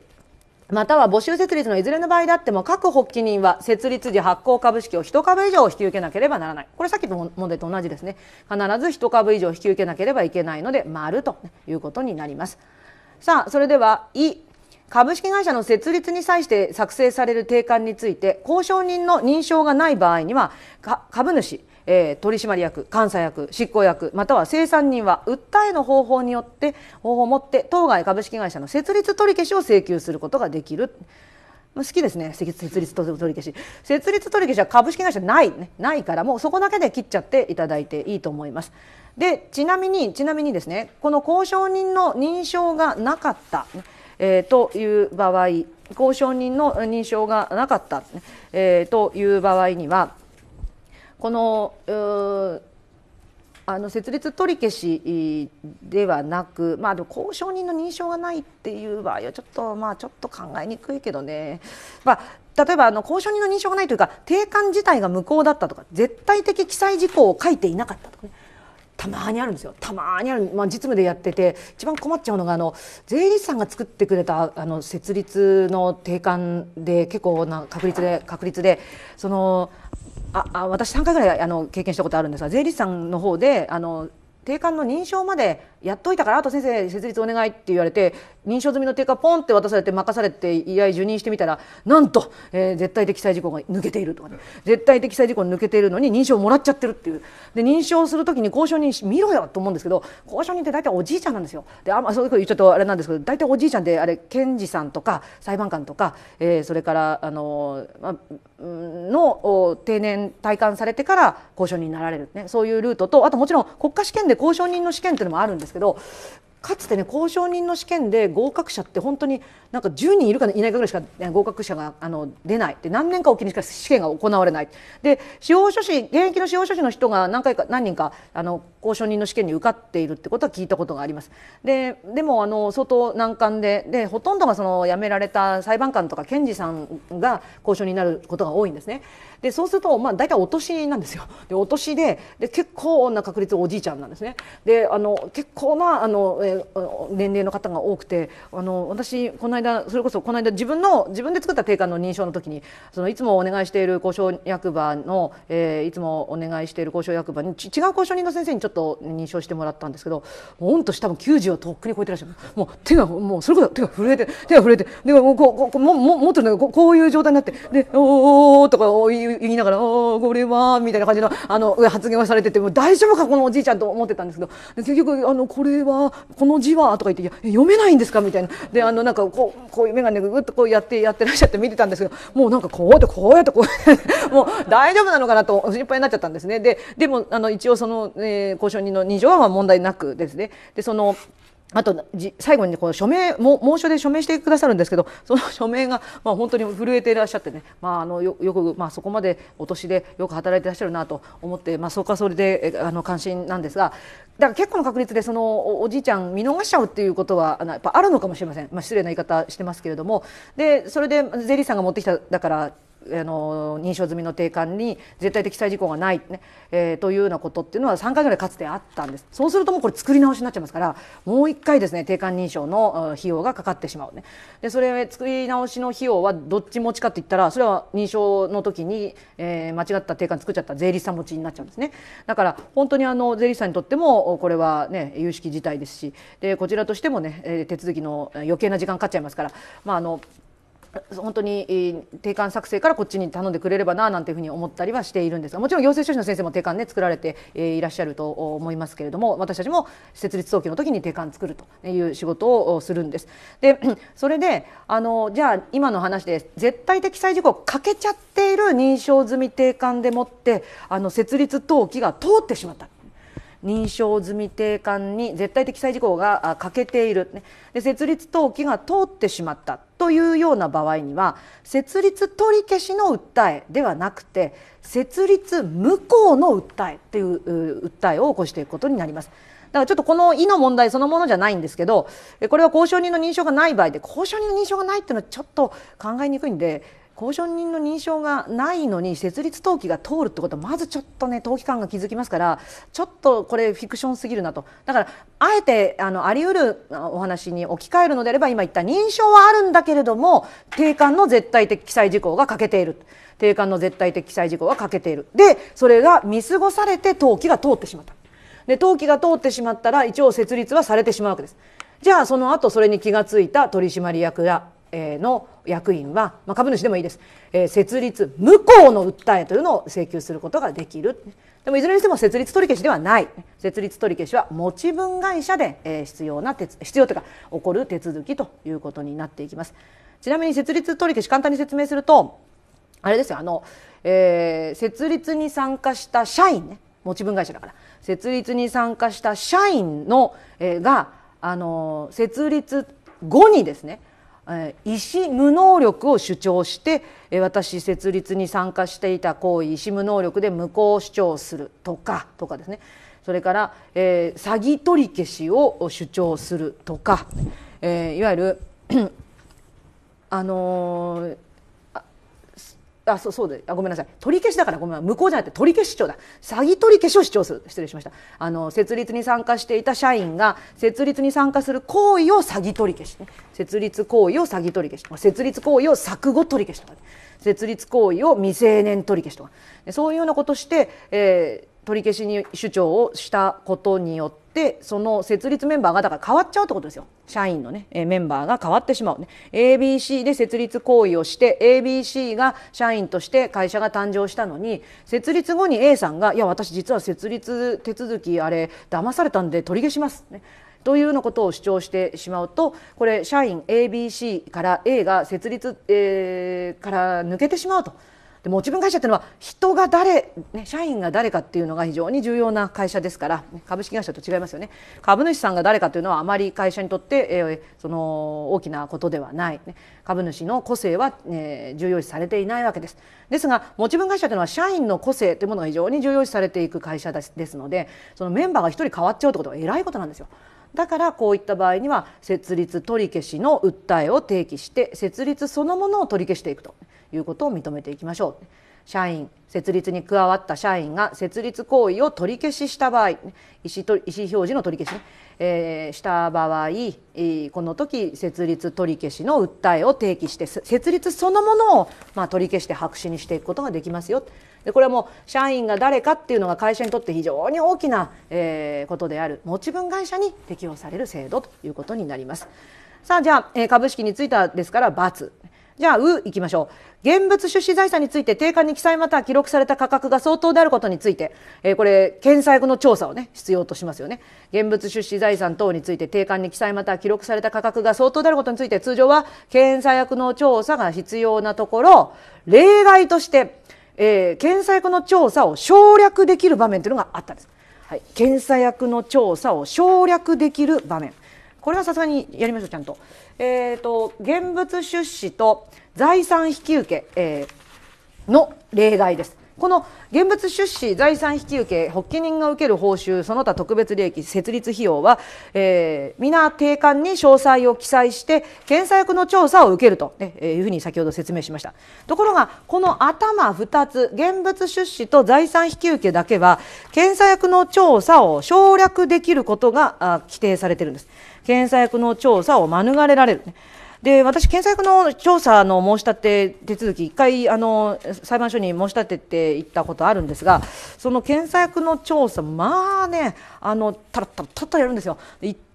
または募集設立のいずれの場合であっても各発起人は設立時発行株式を1株以上引き受けなければならないこれさっきの問題と同じですね必ず1株以上引き受けなければいけないので丸ということになりますさあそれでは「い」株式会社の設立に際して作成される定款について交渉人の認証がない場合には株主え取締役監査役執行役または生産人は訴えの方法によって方法をもって当該株式会社の設立取り消しを請求することができる。好きですね設立取り消し設立取り消しは株式会社ない、ね、ないからもうそこだけで切っちゃっていただいていいと思いますでちなみにちなみにですねこの交渉人の認証がなかった、ね、えー、という場合公証人の認証がなかった、えー、という場合にはこのあの設立取り消しではなく、まあ、でも交渉人の認証がないっていう場合はちょっと,、まあ、ちょっと考えにくいけどね、まあ、例えばあの交渉人の認証がないというか定款自体が無効だったとか絶対的記載事項を書いていなかったとかねたまにあるんですよたまにある、まあ、実務でやってて一番困っちゃうのがあの税理士さんが作ってくれたあの設立の定款で結構な確率で 確率でそのああ私3回ぐらいあの経験したことあるんですが税理士さんの方であの定款の認証までやっといたからあと先生設立お願いって言われて認証済みの定款ポンって渡されて任されて依頼受任してみたらなんと、えー、絶対的記載事項が抜けているとかね絶対的記載事項抜けているのに認証もらっちゃってるっていうで認証する時に交渉人見ろよと思うんですけど交渉人って大体おじいちゃんなんですよ。であんまそういうこと言っちゃうとあれなんですけど大体おじいちゃんであれ検事さんとか裁判官とか、えー、それからあの、まあ、の定年退官されてから交渉人になられる、ね、そういうルートとあともちろん国家試験で公証人の試験っていうのもあるんですけどかつてね公証人の試験で合格者って本当になんか10人いるかいないかぐらいしか、合格者があの出ないで何年かおきにしか試験が行われないで司法書士現役の司法書士の人が何回か何人かあの公証人の試験に受かっているってことは聞いたことがありますででもあの相当難関ででほとんどがその辞められた裁判官とか検事さんが公証人になることが多いんですねでそうすると、まあ、大体お年なんですよでお年でで結構な確率おじいちゃんなんですねであの結構なあの、え年齢の方が多くてあの私この間それこそこの間自分の自分で作った定款の認証の時にそのいつもお願いしている交渉役場の、えー、いつもお願いしている交渉役場に違う交渉人の先生にちょっと認証してもらったんですけどもう御年多分90をとっくに超えてらっしゃるもう手がもうそれこそ手が震えて手が震えてでもこうこうもも持ってるのがこういう状態になってでおーおーとか言う言いながら「おこれは」みたいな感じのあの発言をされてても大丈夫かこのおじいちゃんと思ってたんですけど結局あの「これはこの字は」とか言って「読めないんですか?」みたいなであのなんかこうこういう眼鏡ぐっとこうやってやってらっしゃって見てたんですけどもうなんかこうやってこうやってこうやってもう大丈夫なのかなと心配になっちゃったんですね。ででもあの一応その、えー、交渉人の二条案は問題なくですねでそのあと最後に、この署名も申しで署名してくださるんですけど その署名が、まあ、本当に震えていらっしゃってね、まあ、あのよく、まあ、そこまでお年でよく働いていらっしゃるなと思って、まあ、そうかそれであの関心なんですがだから結構の確率でそのおじいちゃん見逃しちゃうっていうことはあのやっぱあるのかもしれません、まあ、失礼な言い方してますけれどもでそれでゼリーさんが持ってきただからあの認証済みの定款に絶対的記載事項がないね、えー、というようなことっていうのは3回ぐらいかつてあったんですそうするともうこれ作り直しになっちゃいますからもう1回ですね定款認証の費用がかかってしまうねでそれ作り直しの費用はどっち持ちかって言ったらそれは認証の時に、えー、間違った定款作っちゃった税理士さん持ちになっちゃうんですねだから本当にあの税理士さんにとってもこれはね有識事態ですしでこちらとしてもね手続きの余計な時間かかっちゃいますからまああの本当に定款作成からこっちに頼んでくれればななんていうふうに思ったりはしているんですがもちろん行政書士の先生も定款ね作られていらっしゃると思いますけれども私たちも設立早期の時に定款作るという仕事をするんです。でそれであのじゃあ今の話で絶対的再事項欠けちゃっている認証済み定款でもってあの設立登記が通ってしまった。認証済み定款に絶対的再事項が欠けている、ね、で設立登記が通ってしまったというような場合には設立取り消しの訴えではなくて設立無効の訴えという訴えを起こしていくことになります。だからちょっとこの意の問題そのものじゃないんですけどこれは交渉人の認証がない場合で交渉人の認証がないっていうのはちょっと考えにくいんで公証人の認証がないのに設立登記が通るってことはまずちょっとね登記感が気づきますからちょっとこれフィクションすぎるなとだからあえてあのあり得るお話に置き換えるのであれば今言った認証はあるんだけれども定款の絶対的記載事項が欠けている定款の絶対的記載事項が欠けているでそれが見過ごされて登記が通ってしまった。で登記が通ってしまったら一応設立はされてしまうわけです。じゃあその後それに気がついた取締役やの役員は、まあ、株主でもいいです、えー、設立無効の訴えというのを請求することができるでもいずれにしても設立取り消しではない設立取り消しは持ち分会社で、え必要な必要というか起こる手続きということになっていきますちなみに設立取り消し簡単に説明するとあれですよあの、えー、設立に参加した社員ね持ち分会社だから設立に参加した社員の、えー、があの設立後にですね医師無能力を主張して私設立に参加していた行為医師無能力で無効主張するとかとかですねそれから、えー、詐欺取り消しを主張するとか、えー、いわゆるあのーあそうそうであごめんなさい取り消しだからごめん向こうじゃなくて取り消し主張だ詐欺取り消しを主張する失礼しましたあの設立に参加していた社員が設立に参加する行為を詐欺取り消し、ね、設立行為を詐欺取り消し設立行為を錯誤取り消しとか、ね、設立行為を未成年取り消しとかそういうようなことして、えー、取り消しに主張をしたことによってでその設立メンバーがだから変わっちゃうってことですよ社員のね、えメンバーが変わってしまうね ABC で設立行為をして ABC が社員として会社が誕生したのに設立後に A さんが「いや私実は設立手続きあれ騙されたんで取り消します」ね。というようなことを主張してしまうとこれ社員 ABC から A が設立、えー、から抜けてしまうとでも自分会社っていうのは人が誰、ね、社員が誰かっていうのが非常に重要な会社ですから、株式会社と違いますよね株主さんが誰かというのはあまり会社にとって、えー、その大きなことではない、ね、株主の個性は、え重要視されていないわけですですが持ち分会社というのは社員の個性というものが非常に重要視されていく会社ですのでそのメンバーが1人変わっちゃうってことはえらいことなんですよ。だからこういった場合には設立取り消しの訴えを提起して設立そのものを取り消していくと。いうことを認めていきましょう。社員設立に加わった社員が設立行為を取り消しした場合意思と意思表示の取り消しね、えー、した場合、この時設立取り消しの訴えを提起して設立そのものを、まあ、取り消して白紙にしていくことができますよでこれはもう社員が誰かっていうのが会社にとって非常に大きな、えー、ことである持ち分会社に適用される制度ということになります。さあじゃあ、え株式についてはですから×。じゃあ、う、いきましょう。現物出資財産について定価に記載または記録された価格が相当であることについて、えー、これ、検査役の調査をね、必要としますよね。現物出資財産等について定価に記載または記録された価格が相当であることについて、通常は検査役の調査が必要なところ、例外として、えー、検査役の調査を省略できる場面というのがあったんです。はい、検査役の調査を省略できる場面。これはさすがにやりましょうちゃんと。えっ、ー、と現物出資と財産引き受、えー、の例外です。この現物出資財産引受発起人が受ける報酬その他特別利益設立費用は、えー、皆定款に詳細を記載して検査役の調査を受けると、ねえー、いうふうに先ほど説明しましたところがこの頭2つ現物出資と財産引受だけは検査役の調査を省略できることが規定されてるんです検査役の調査を免れられる、ねで私、検索の調査の申し立て手続き、1回あの裁判所に申し立てて行ったことあるんですが、その検索の調査、まあね、あのたらたらたらやるんですよ。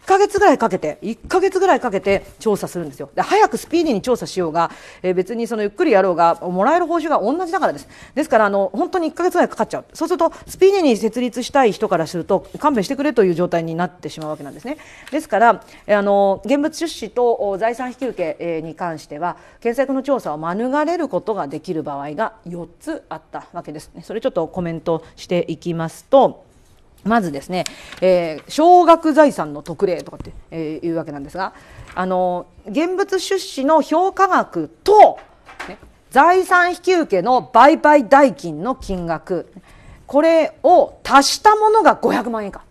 ヶ月ぐらいかけて1ヶ月ぐらいかけて調査するんですよで早くスピーディーに調査しようが、えー、別にそのゆっくりやろうがもらえる報酬が同じだからですですからあの本当に1ヶ月ぐらいかかっちゃうそうするとスピーディーに設立したい人からすると勘弁してくれという状態になってしまうわけなんですねですからあの現物出資と財産引き受けに関しては検索の調査を免れることができる場合が4つあったわけですねそれちょっとコメントしていきますとまずですね、えー、少額財産の特例とかって、えいうわけなんですが、あの現物出資の評価額と、ね、財産引き受けの売買代金の金額、これを足したものが500万円か。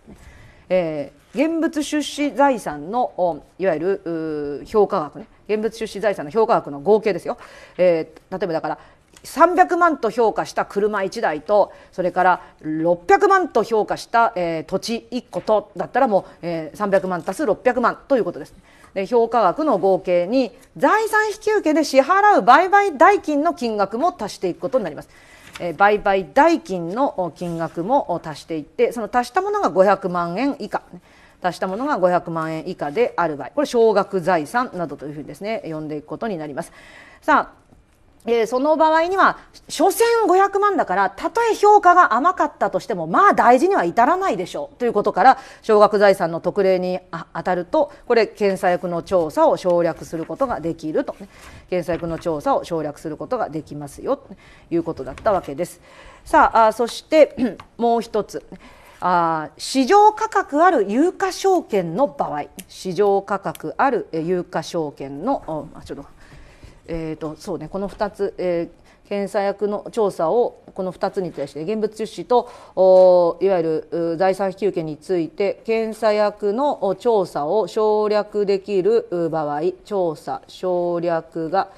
えー、現物出資財産のいわゆる評価額ね現物出資財産の評価額の合計ですよ、えー、例えばだから300万と評価した車1台とそれから600万と評価した、えー、土地1個とだったらもう、えー、300万足す600万ということです。で評価額の合計に財産引受で支払う売買代金の金額も足していくことになります。えー、売買代金の金額も足していってその足したものが500万円以下。足したものが500万円以下である場合これ少額財産などというふうにですね呼んでいくことになります。さあえー、その場合には所詮500万だからたとえ評価が甘かったとしてもまあ大事には至らないでしょうということから奨学財産の特例にあたるとこれ検査役の調査を省略することができると、ね、検査役の調査を省略することができますよということだったわけです。さあそして もう一つあ市場価格ある有価証券の場合市場価格ある有価証券のちょっとえーとそうね、この2つ、えー、検査役の調査をこの2つに対して現物出資とおいわゆる財産引き受けについて検査役の調査を省略できる場合調査省略が、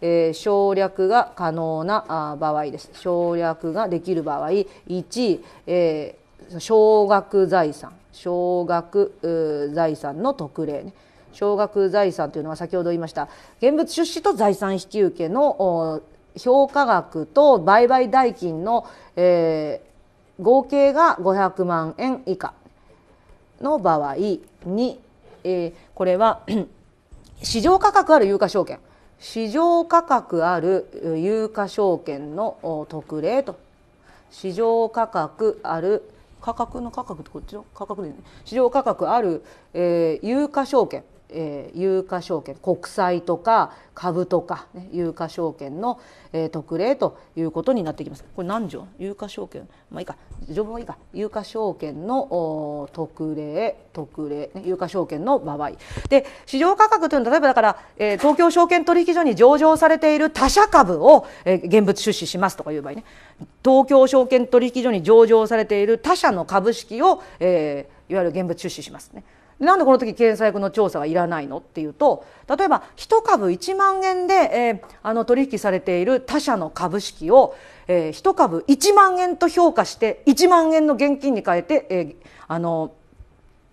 えー、省略が可能な場合です省略ができる場合1、えー、少額財産少額財産の特例ね。少額財産というのは先ほど言いました現物出資と財産引き受けの評価額と売買代金の、えー、合計が500万円以下の場合に、えー、これは 市場価格ある有価証券市場価格ある有価証券の特例と市場価格ある価格の価格ってこっちの価格でね市場価格ある、えー、有価証券えー、有価証券国債とか株とか、ね、有価証券の、えー、特例ということになってきます。これ何条有価証券まあいいか条文はいいか有価証券の特例特例、ね、有価証券の場合で市場価格というのは例えばだから、えー、東京証券取引所に上場されている他社株を、えー、現物出資しますとかいう場合ね東京証券取引所に上場されている他社の株式を、えー、いわゆる現物出資しますね。なんでこの時検査役の調査がいらないのっていうと例えば1株1万円で、えー、あの取引されている他社の株式を、えー、1株1万円と評価して1万円の現金に変えて、えー、あの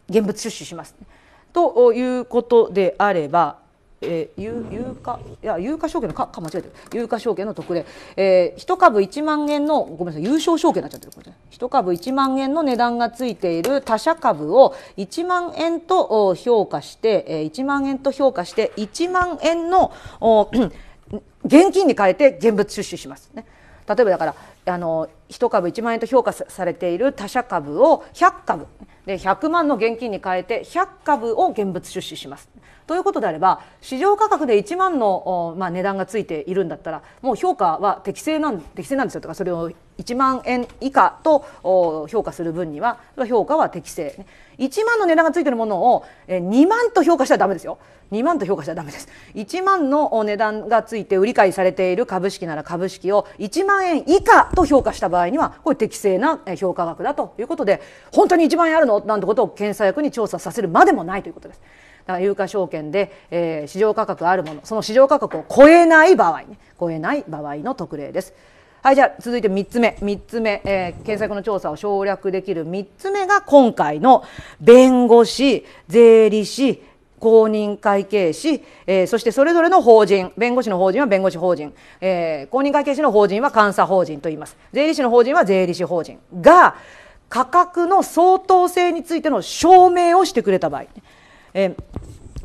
現物出資します、ね。ということであればえー、有有価いや有価証券のかか間違えてる有価証券の特例、えー、一株一万円のごめんなさい優勝証券になっちゃってる一株一万円の値段がついている他社株を一万円と評価して、えー、万円と評価して一万円のお 現金に変えて現物出資しますね。例えばだからあの一株一万円と評価されている他社株を100株で100万の現金に変えて100株を現物出資します。ということであれば市場価格で1万の、まあ、値段がついているんだったらもう評価は適正なん適正なんですよとかそれを1万円以下と評価する分には評価は適正1万の値段がついてるものを2万と評価しちゃダメですよ2万と評価しちゃダメです1万の値段がついて売り買いされている株式なら株式を1万円以下と評価した場合にはこれ適正な評価額だということで本当に1万円あるのなんてことを検査役に調査させるまでもないということです。だから有価証券で、えー、市場価格あるものその市場価格を超えない場合ね超えない場合の特例です。はいじゃあ続いて3つ目3つ目、えー、検索の調査を省略できる3つ目が今回の弁護士税理士公認会計士、えー、そしてそれぞれの法人弁護士の法人は弁護士法人、えー、公認会計士の法人は監査法人と言います税理士の法人は税理士法人が価格の相当性についての証明をしてくれた場合え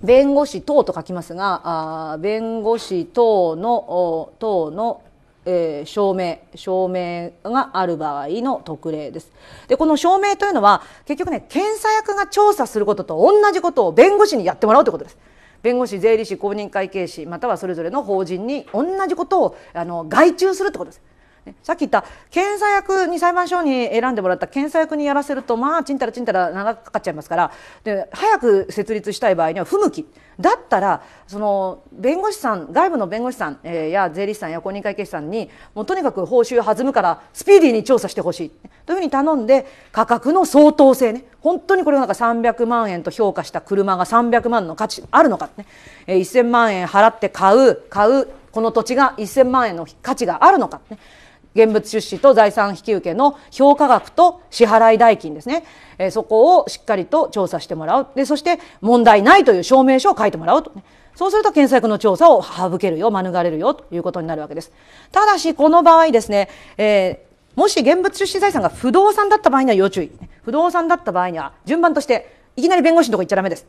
弁護士等と書きますがあ弁護士等の等のえー、証明証明がある場合の特例ですでこの証明というのは結局ね検査役が調査することと同じことを弁護士にやってもらうということです弁護士税理士公認会計士またはそれぞれの法人に同じことをあの外注するってことですさっき言った検査役に裁判所に選んでもらった検査役にやらせるとまあちんたらちんたら長くかかっちゃいますからで早く設立したい場合には不向きだったらその弁護士さん外部の弁護士さん、えー、や税理士さんや公認会計士さんにもうとにかく報酬弾むからスピーディーに調査してほしいというふうに頼んで価格の相当性ね本当にこれがなんか300万円と評価した車が300万の価値あるのかね、えー、1000万円払って買う買うこの土地が1000万円の価値があるのかね現物出資と財産引受の評価額と支払い代金ですね、えそこをしっかりと調査してもらうでそして問題ないという証明書を書いてもらうと、ね、そうすると検索の調査を省けるよ免れるよということになるわけですただしこの場合ですね、えー、もし現物出資財産が不動産だった場合には要注意不動産だった場合には順番としていきなり弁護士のとこ行っちゃダメです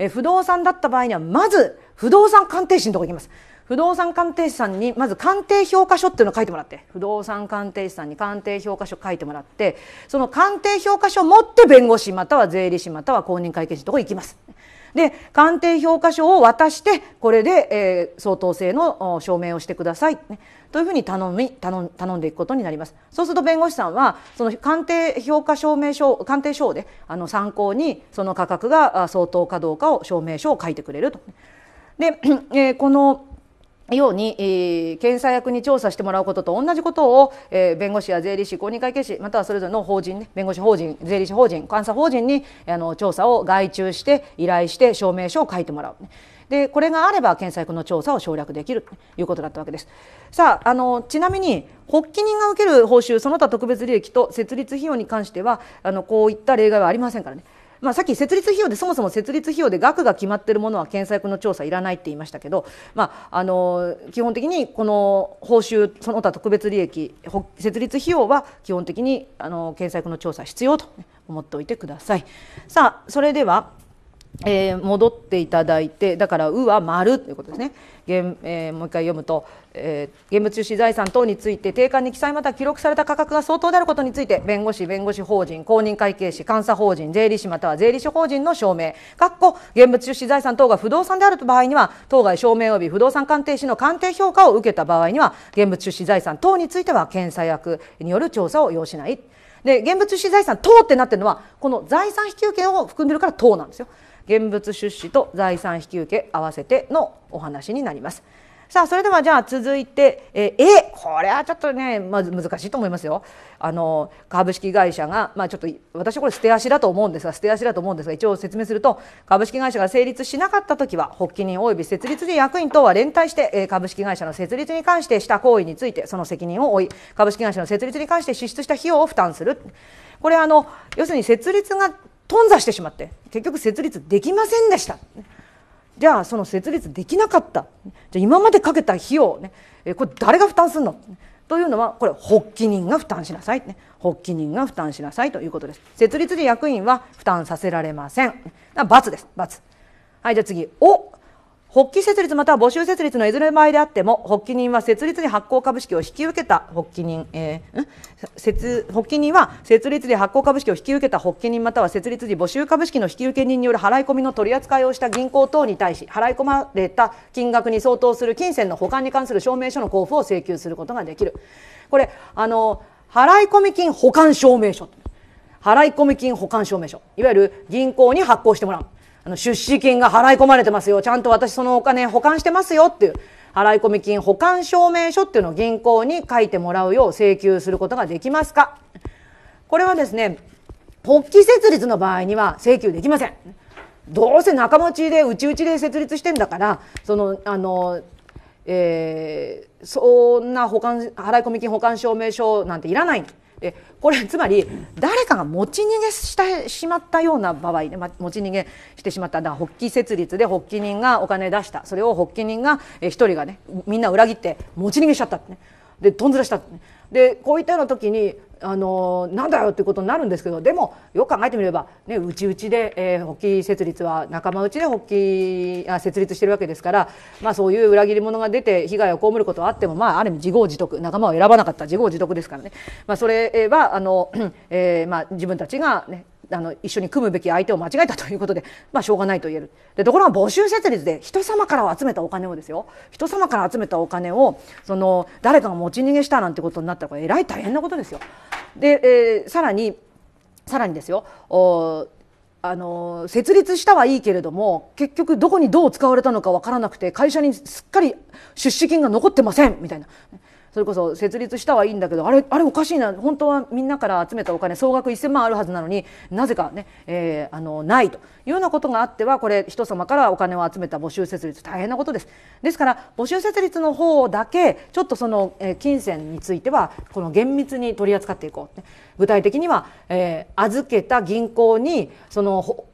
え不動産だった場合にはまず不動産鑑定士のとこ行きます不動産鑑定士さんにまず鑑定評価書っていうのを書いてもらって不動産鑑定士さんに鑑定評価書書いてもらってその鑑定評価書を持って弁護士または税理士または公認会計士のところ行きます。で鑑定評価書を渡してこれで、えー、相当性の証明をしてください、ね、というふうに頼み頼頼んでいくことになりますそうすると弁護士さんはその鑑定評価証明書鑑定書であの参考にその価格が相当かどうかを証明書を書いてくれると。で、えー、このように、えー、検査役に調査してもらうことと同じことを、えー、弁護士や税理士公認会計士またはそれぞれの法人、ね、弁護士法人税理士法人監査法人にあの調査を外注して依頼して証明書を書いてもらう。でこれがあれば検査役の調査を省略できるということだったわけです。さああのちなみに発起人が受ける報酬その他特別利益と設立費用に関してはあのこういった例外はありませんからね。まあ、さっき設立費用でそもそも設立費用で額が決まってるものは検索の調査いらないって言いましたけど、まあ、あの基本的にこの報酬その他特別利益設立費用は基本的にあの検索の調査必要と思っておいてください。さあそれではえー、戻っていただいてだから「う」は「丸」ということですね。えー、もう一回読むと、えー、現物中止財産等について定款に記載また記録された価格が相当であることについて弁護士弁護士法人公認会計士監査法人税理士または税理士法人の証明かっこ現物中止財産等が不動産である場合には当該証明及び不動産鑑定士の鑑定評価を受けた場合には現物中止財産等については検査役による調査を要しない。で現物中止財産等ってなってるのはこの財産引受権を含んでるから等なんですよ。現物出資と財産引き受け合わせてのお話になります。さあそれではじゃあ続いてええこれはちょっとねまず難しいと思いますよ。あの株式会社がまあちょっと私これ捨て足だと思うんですが捨て足だと思うんですが一応説明すると株式会社が成立しなかった時は発起人及び設立時役員等は連帯して株式会社の設立に関してした行為についてその責任を負い株式会社の設立に関して支出した費用を負担する。これあの要するに設立が頓挫してしまって結局設立できませんでした。じゃあその設立できなかったじゃあ今までかけた費用、ね、これ誰が負担するのというのはこれ発起人が負担しなさい、ね、発起人が負担しなさいということです設立で役員は負担させられません罰です罰はいじゃあ次「お」発起設立または募集設立のいずれ前であっても発起人は設立に発行株式を引き受けた発起人、えー、設発起人は設立に発行株式を引き受けた発起人または設立時募集株式の引き受け人による払い込みの取り扱いをした銀行等に対し払い込まれた金額に相当する金銭の保管に関する証明書の交付を請求することができるこれあの払い込み金保管証明書払い込み金保管証明書いわゆる銀行に発行してもらうあの出資金が払い込まれてますよちゃんと私そのお金保管してますよっていう払込金保管証明書っていうのを銀行に書いてもらうよう請求することができますかこれはですね発起設立の場合には請求できませんどうせ仲間内で内々で設立してんだからそのあのえー、そんな保管払込金保管証明書なんていらないでこれつまり誰かが持ち逃げしてしまったような場合ま、持ち逃げしてしまっただから発起設立で発起人がお金出したそれを発起人が一人がねみんな裏切って持ち逃げしちゃったってねでとんずらしたってねでこういったような時にあのなんだよってことになるんですけどでもよく考えてみれば、ね、うちうちで、えー、発起設立は仲間内で発起あ設立してるわけですから、まあ、そういう裏切り者が出て被害を被ることはあっても、まあ、ある意味自業自得仲間を選ばなかった自業自得ですからね、まあ、それはあの、えーまあ、自分たちが、ね、あの一緒に組むべき相手を間違えたということで、まあ、しょうがないと言えるでところが募集設立で人様から集めたお金をですよ人様から集めたお金をその誰かが持ち逃げしたなんてことになったらこれえらい大変なことですよ。で、えー、さらにさらにですよおあの設立したはいいけれども結局どこにどう使われたのか分からなくて会社にすっかり出資金が残ってませんみたいなそれこそ設立したはいいんだけどあれあれおかしいな本当はみんなから集めたお金総額1,000万あるはずなのになぜかね、えー、あのないというようなことがあってはこれ人様からお金を集めた募集設立大変なことです。ですから募集設立の方だけちょっとその、えー、金銭についてはこの厳密に取り扱っていこう、ね、具体的には、えー、預けた銀行にその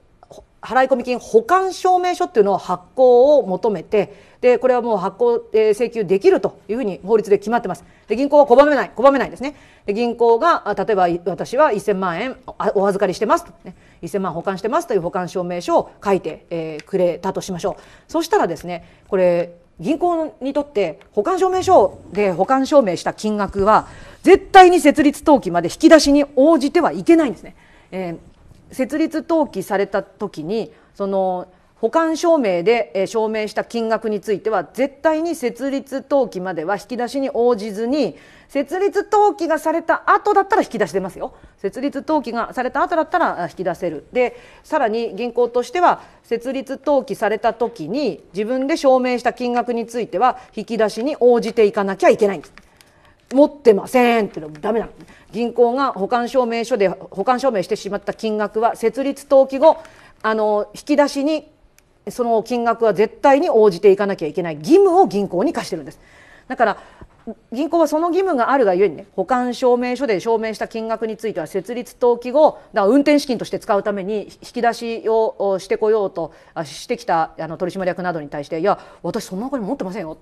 払込金保管証明書っていうのを発行を求めてでこれはもう発行、えー、請求できるというふうに法律で決まってますで銀行は拒めない拒めないんですねで銀行が例えば私は1000万円お預かりしてますと、ね、1000万保管してますという保管証明書を書いて、えー、くれたとしましょうそしたらですねこれ銀行にとって保管証明書で保管証明した金額は絶対に設立登記まで引き出しに応じてはいけないんですね、えー設立登記された時にその保管証明で証明した金額については絶対に設立登記までは引き出しに応じずに設立登記がされた後だったら引き出してますよ設立登記がされた後だったら引き出せるでさらに銀行としては設立登記された時に自分で証明した金額については引き出しに応じていかなきゃいけないんです持ってませんってのもダメなの、銀行が保管証明書で保管証明してしまった金額は設立登記後あの引き出しにその金額は絶対に応じていかなきゃいけない義務を銀行に課してるんですだから銀行はその義務があるがゆえにね保管証明書で証明した金額については設立登記後だから運転資金として使うために引き出しをしてこようとしてきたあの取締役などに対していや私そんなお金持ってませんよ、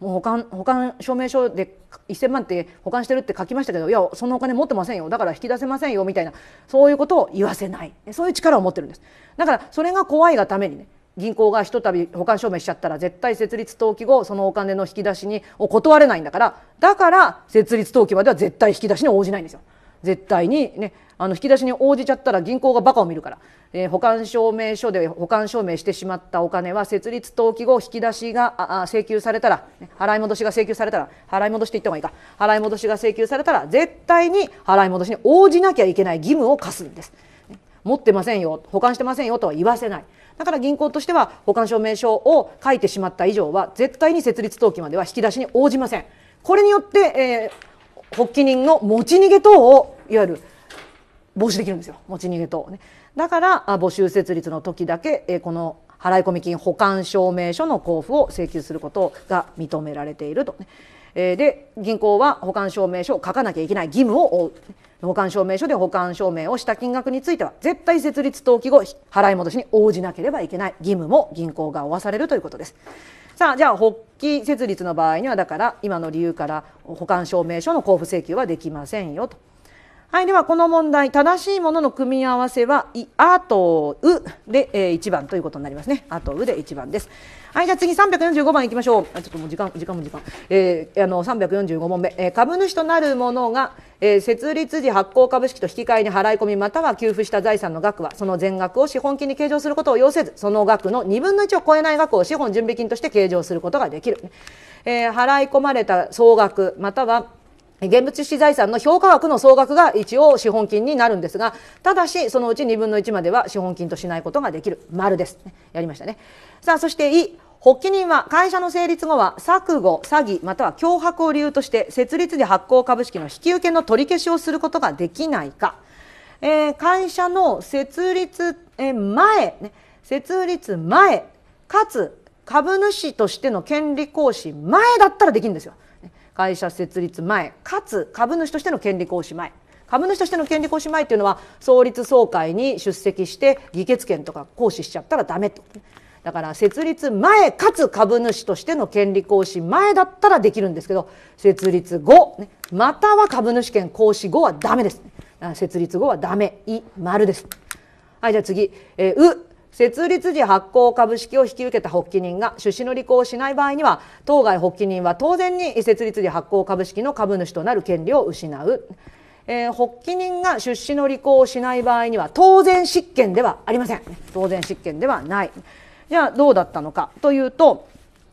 もう保管保管証明書で1000万って保管してるって書きましたけどいやそんなお金持ってませんよだから引き出せませんよみたいなそういうことを言わせないそういう力を持ってるんですだからそれが怖いがためにね銀行がひとたび保管証明しちゃったら絶対設立登記後そのお金の引き出しにを断れないんだからだから設立登記までは絶対引き出しに応じないんですよ。絶対にねあの引き出しに応じちゃったら銀行がバカを見るから、えー、保管証明書で保管証明してしまったお金は設立登記後引き出しが請求されたら、ね、払い戻しが請求されたら払い戻しって言った方がいいか払い戻しが請求されたら絶対に払い戻しに応じなきゃいけない義務を課すんです。持ってませんよ保管してませんよとは言わせないだから銀行としては保管証明書を書いてしまった以上は絶対に設立登記までは引き出しに応じませんこれによって、えー、発起人の持ち逃げ等をいわゆる防止できるんですよ持ち逃げ等ねだから募集設立の時だけ、えー、この払い込み金保管証明書の交付を請求することが認められていると、ね、えー、で銀行は保管証明書を書かなきゃいけない義務を負う保管証明書で保管証明をした金額については絶対設立登記後払い戻しに応じなければいけない義務も銀行が負わされるということですさあじゃあ発起設立の場合にはだから今の理由から保管証明書の交付請求はできませんよと。はい、ではこの問題正しいものの組み合わせは「い」「あ」と「う」で、えー、1番ということになりますね「あ」と「う」で1番ですはいじゃあ次345番いきましょうあちょっともう時間時間も時間、えー、あの345問目、えー、株主となる者が、えー、設立時発行株式と引き換えに払い込みまたは給付した財産の額はその全額を資本金に計上することを要せずその額の2分の1を超えない額を資本準備金として計上することができる、えー、払い込まれた総額または現物資財産の評価額の総額が一応資本金になるんですがただしそのうち2分の1までは資本金としないことができる丸です、ね、やりましたねさあそして「い」発起人は会社の成立後は錯誤詐欺または脅迫を理由として設立時発行株式の引き受けの取り消しをすることができないか、えー、会社の設立前、ね、設立前かつ株主としての権利行使前だったらできるんですよ。会社設立前かつ株主としての権利行使前株主としての権利行使前というのは創立総会に出席して議決権とか行使しちゃったらダメと。だから設立前かつ株主としての権利行使前だったらできるんですけど設立後、ね、または株主権行使後はダメです設立後はダメい丸ですはいじゃあ次、えー、う設立時発行株式を引き受けた発起人が出資の履行をしない場合には当該発起人は当然に設立時発行株式の株主となる権利を失う。えー、発起人が出資の履行をしない場合には当然執権ではありません当然執権ではないじゃあどうだったのかというと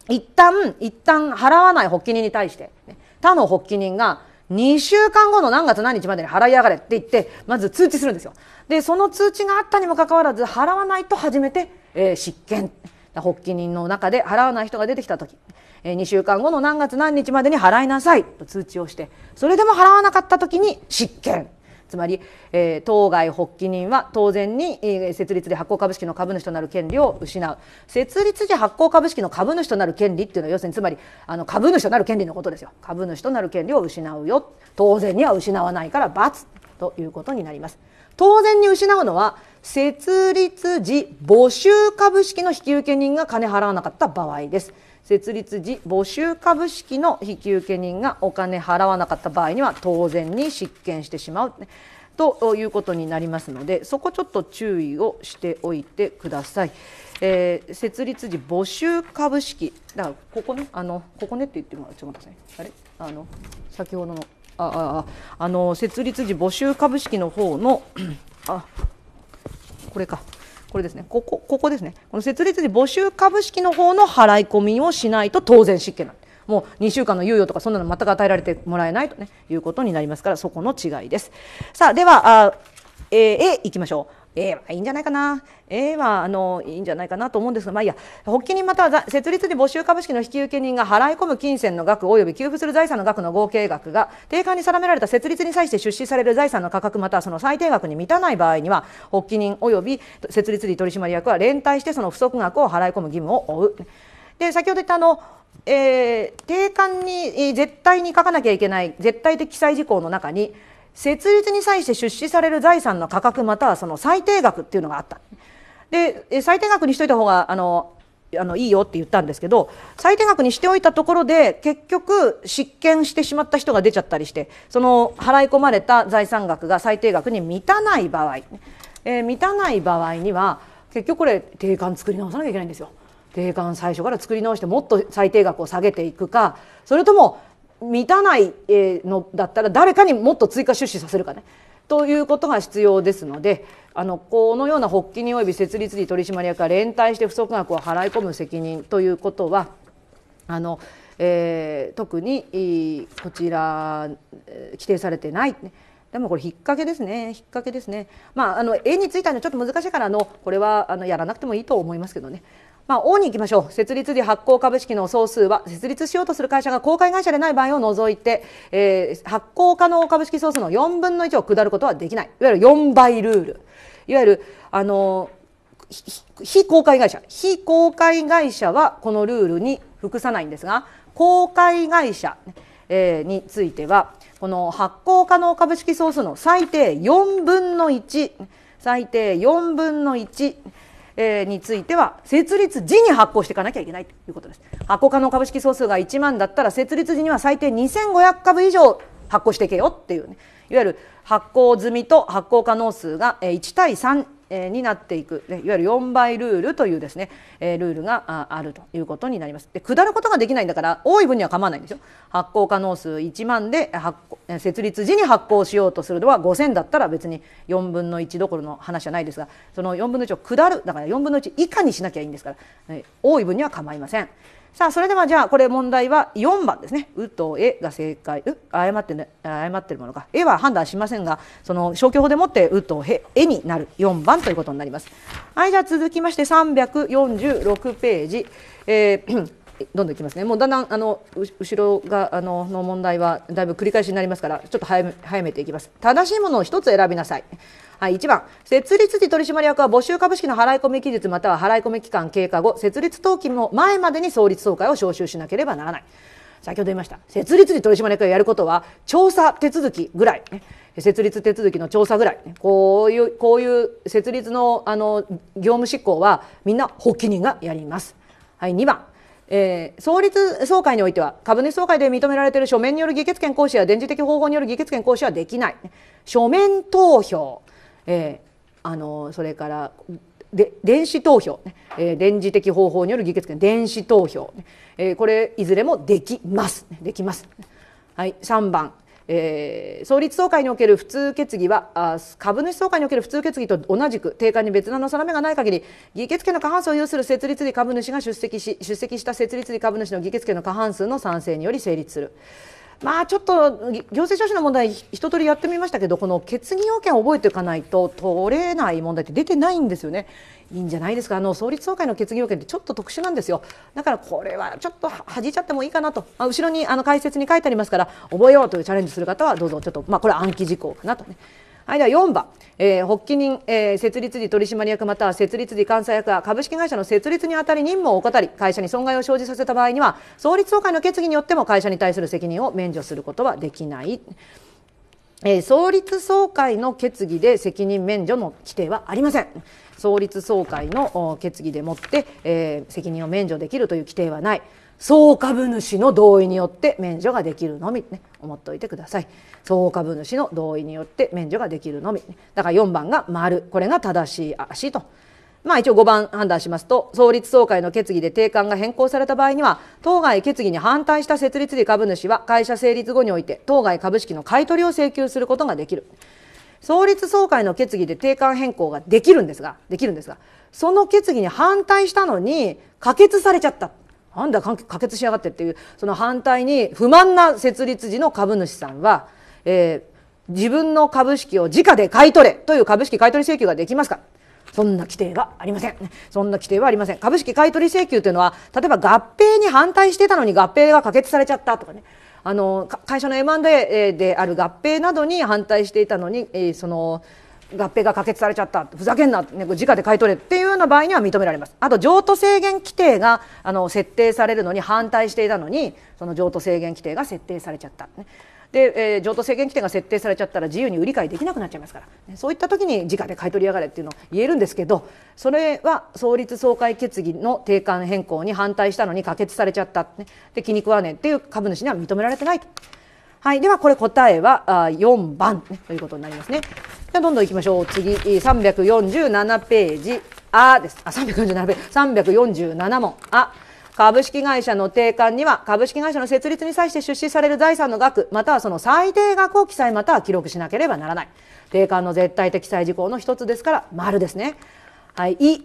一旦一旦払わない発起人に対して、ね、他の発起人が2週間後の何月何日までに払いやがれって言ってまず通知するんですよでその通知があったにもかかわらず払わないと初めて、えー、執権発起人の中で払わない人が出てきた時、えー、2週間後の何月何日までに払いなさいと通知をしてそれでも払わなかった時に執権つまり、えー、当該発起人は当然に、えー、設立で発行株式の株主となる権利を失う設立時発行株式の株主となる権利っていうのは要するにつまりあの株主となる権利のことですよ株主となる権利を失うよ当然には失わないから罰ということになります。当然に失うのは設立時募集株式の引受人が金払わなかった場合です設立時募集株式の引受人がお金払わなかった場合には当然に失権してしまうということになりますのでそこちょっと注意をしておいてください。えー、設立時募集株式だからここねあのここねって言ってもらっちょっと待ってくださいあれあの先ほどのあああの設立時募集株式の方の あこれかこれですねここここですねこの設立時募集株式の方の払い込みをしないと当然失敬なもう2週間の猶予とかそんなの全く与えられてもらえないと、ね、いうことになりますからそこの違いです。さあではあ、えー、A いきましょう。A はいいんじゃないかな A はあのいいんじゃないかなと思うんですがまあいや発起人または設立で募集株式の引受人が払い込む金銭の額及び給付する財産の額の合計額が定款に定められた設立に際して出資される財産の価格またはその最低額に満たない場合には発起人及び設立時取締役は連帯してその不足額を払い込む義務を負う。で先ほど言ったあのえー、定款に絶対に書かなきゃいけない絶対的記載事項の中に設立に際して出資される財産の価格またはその最低額っていうのがあった。で最低額にしといた方があのあのいいよって言ったんですけど最低額にしておいたところで結局失権してしまった人が出ちゃったりしてその払い込まれた財産額が最低額に満たない場合、えー、満たない場合には結局これ定款作り直さなきゃいけないんですよ。定款最初から作り直してもっと最低額を下げていくかそれとも満たないのだったら誰かにもっと追加出資させるかねということが必要ですのであのこのような発起人及び設立時取締役が連帯して不足額を払い込む責任ということはあの、えー、特にこちら規定されてない。でもこれ引っ掛けですね引っ掛けですねまああの絵についてはちょっと難しいからあのこれはあのやらなくてもいいと思いますけどねまあ、O に行きましょう設立時発行株式の総数は設立しようとする会社が公開会社でない場合を除いて、えー、発行可能株式総数の4分の1を下ることはできないいわゆる4倍ルールいわゆるあの非公開会社非公開会社はこのルールに服さないんですが公開会社、えー、についてはこの発行可能株式総数の最低4分の1最低4分の1えー、については設立時に発行していかなきゃいけないということです発行可能株式総数が1万だったら設立時には最低2500株以上発行していけよっていうねいわゆる発行済みと発行可能数が1対3えになっていく、ね、いわゆる4倍ルールというですね、えー、ルールがあるということになりますで下ることができないんだから多い分には構わないんですよ発行可能数1万で発設立時に発行しようとするのは5000だったら別に4分の1どころの話じゃないですがその4分の1を下るだから4分の1以下にしなきゃいいんですから、えー、多い分には構いませんさあそれではじゃあこれ問題は4番ですね「う」と「え」が正解う誤って、ね、誤ってるものか「え」は判断しませんがその消去法でもって「う」と「へ」「え」になる4番ということになりますはいじゃあ続きまして346ページ、えーどんどんいきますねもうだんだんあの後ろがあのの問題はだいぶ繰り返しになりますからちょっと早め早めていきます正しいものを1つ選びなさい、はい、1番設立時取締役は募集株式の払い込み期日または払い込み期間経過後設立登記の前までに創立総会を招集しなければならない先ほど言いました設立時取締役がやることは調査手続きぐらい、設立手続きの調査ぐらい、こういうこういう設立のあの業務執行はみんな発起人がやります。はい、2番えー、創立総会においては株主総会で認められている書面による議決権行使や電磁的方法による議決権行使はできない書面投票、えー、あのそれからで電子投票、えー、電磁的方法による議決権電子投票、えー、これいずれもできます、できます。はい、3番えー、創立総会における普通決議はあ株主総会における普通決議と同じく定款に別の定めがない限り議決権の過半数を有する設立理株主が出席し出席した設立理株主の議決権の過半数の賛成により成立する。まあちょっと行政書士の問題一通りやってみましたけどこの決議要件を覚えておかないと取れない問題って出てないんですよねいいんじゃないですかあの創立総会の決議要件ってちょっと特殊なんですよだからこれはちょっと弾じちゃってもいいかなとあ後ろにあの解説に書いてありますから覚えようというチャレンジする方はどうぞちょっとまあこれは暗記事項かなとねはい、では4番、えー、発起人、えー、設立時取締役または設立時監査役は株式会社の設立にあたり任務を怠り会社に損害を生じさせた場合には創立総会の決議によっても会社に対する責任を免除することはできない。えー、創立総会の決議で責任免除の規定はありません。創立総会の決議でもって、えー、責任を免除できるという規定はない。総株主の同意によって免除ができるのみ、ね、思っておいてください。総株主の同意によって免除ができるのみだから4番が丸これが正しい足と。まあ一応5番判断しますと、創立総会の決議で定款が変更された場合には、当該決議に反対した設立日株主は会社成立後において、当該株式の買取を請求することができる。創立総会の決議で定款変更ができるんですが、できるんですが、その決議に反対したのに、可決されちゃった。なんだ、可決しやがってっていう、その反対に不満な設立時の株主さんは、えー、自分の株式を直で買い取れという株式買取請求ができますかそんな規定がありません。そんな規定はありません。株式買取請求というのは、例えば合併に反対してたのに合併が可決されちゃったとかね。あの、会社の M&A である合併などに反対していたのに、えー、その、合併が可決されちゃったふざけんな、ね、価で買い取れっていうような場合には認められますあと譲渡制限規定があの設定されるのに反対していたのにその譲渡制限規定が設定されちゃった、ね、で、えー、譲渡制限規定が設定されちゃったら自由に売り買いできなくなっちゃいますから、そういった時に直で買い取りやがれっていうのを言えるんですけどそれは創立総会決議の定款変更に反対したのに可決されちゃった、ね、で気に食わねえっていう株主には認められてないと。はい、ではこれ答えは4番、ね、ということになりますね。じゃどんどんいきましょう。次、347ページ、あです。あ、347ページ、347問、あ。株式会社の定款には株式会社の設立に際して出資される財産の額またはその最低額を記載または記録しなければならない定款の絶対的記載事項の一つですから丸ですねはい、い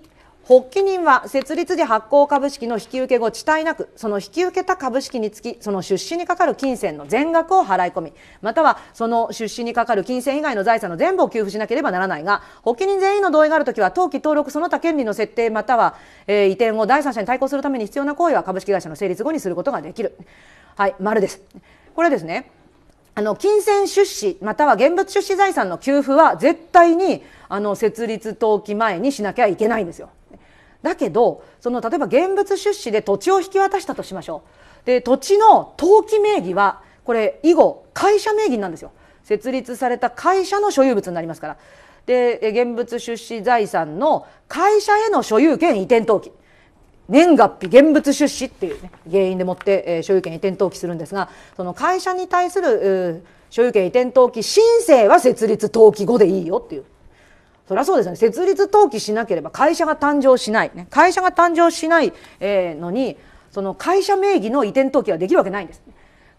発起人は設立時発行株式の引き受け後遅滞なくその引き受けた株式につきその出資にかかる金銭の全額を払い込みまたはその出資にかかる金銭以外の財産の全部を給付しなければならないが発起人全員の同意があるときは登記登録その他権利の設定または、えー、移転を第三者に対抗するために必要な行為は株式会社の成立後にすることができるはい丸ですこれですねあの金銭出資または現物出資財産の給付は絶対にあの設立登記前にしなきゃいけないんですよだけどその例えば現物出資で土地を引き渡したとしましょうで土地の登記名義はこれ以後会社名義なんですよ設立された会社の所有物になりますからで現物出資財産の会社への所有権移転登記年月日現物出資っていう、ね、原因でもって、えー、所有権移転登記するんですがその会社に対する所有権移転登記申請は設立登記後でいいよっていうそりゃそうですね設立登記しなければ会社が誕生しない、ね、会社が誕生しない、えのにその会社名義の移転登記はできるわけないんです。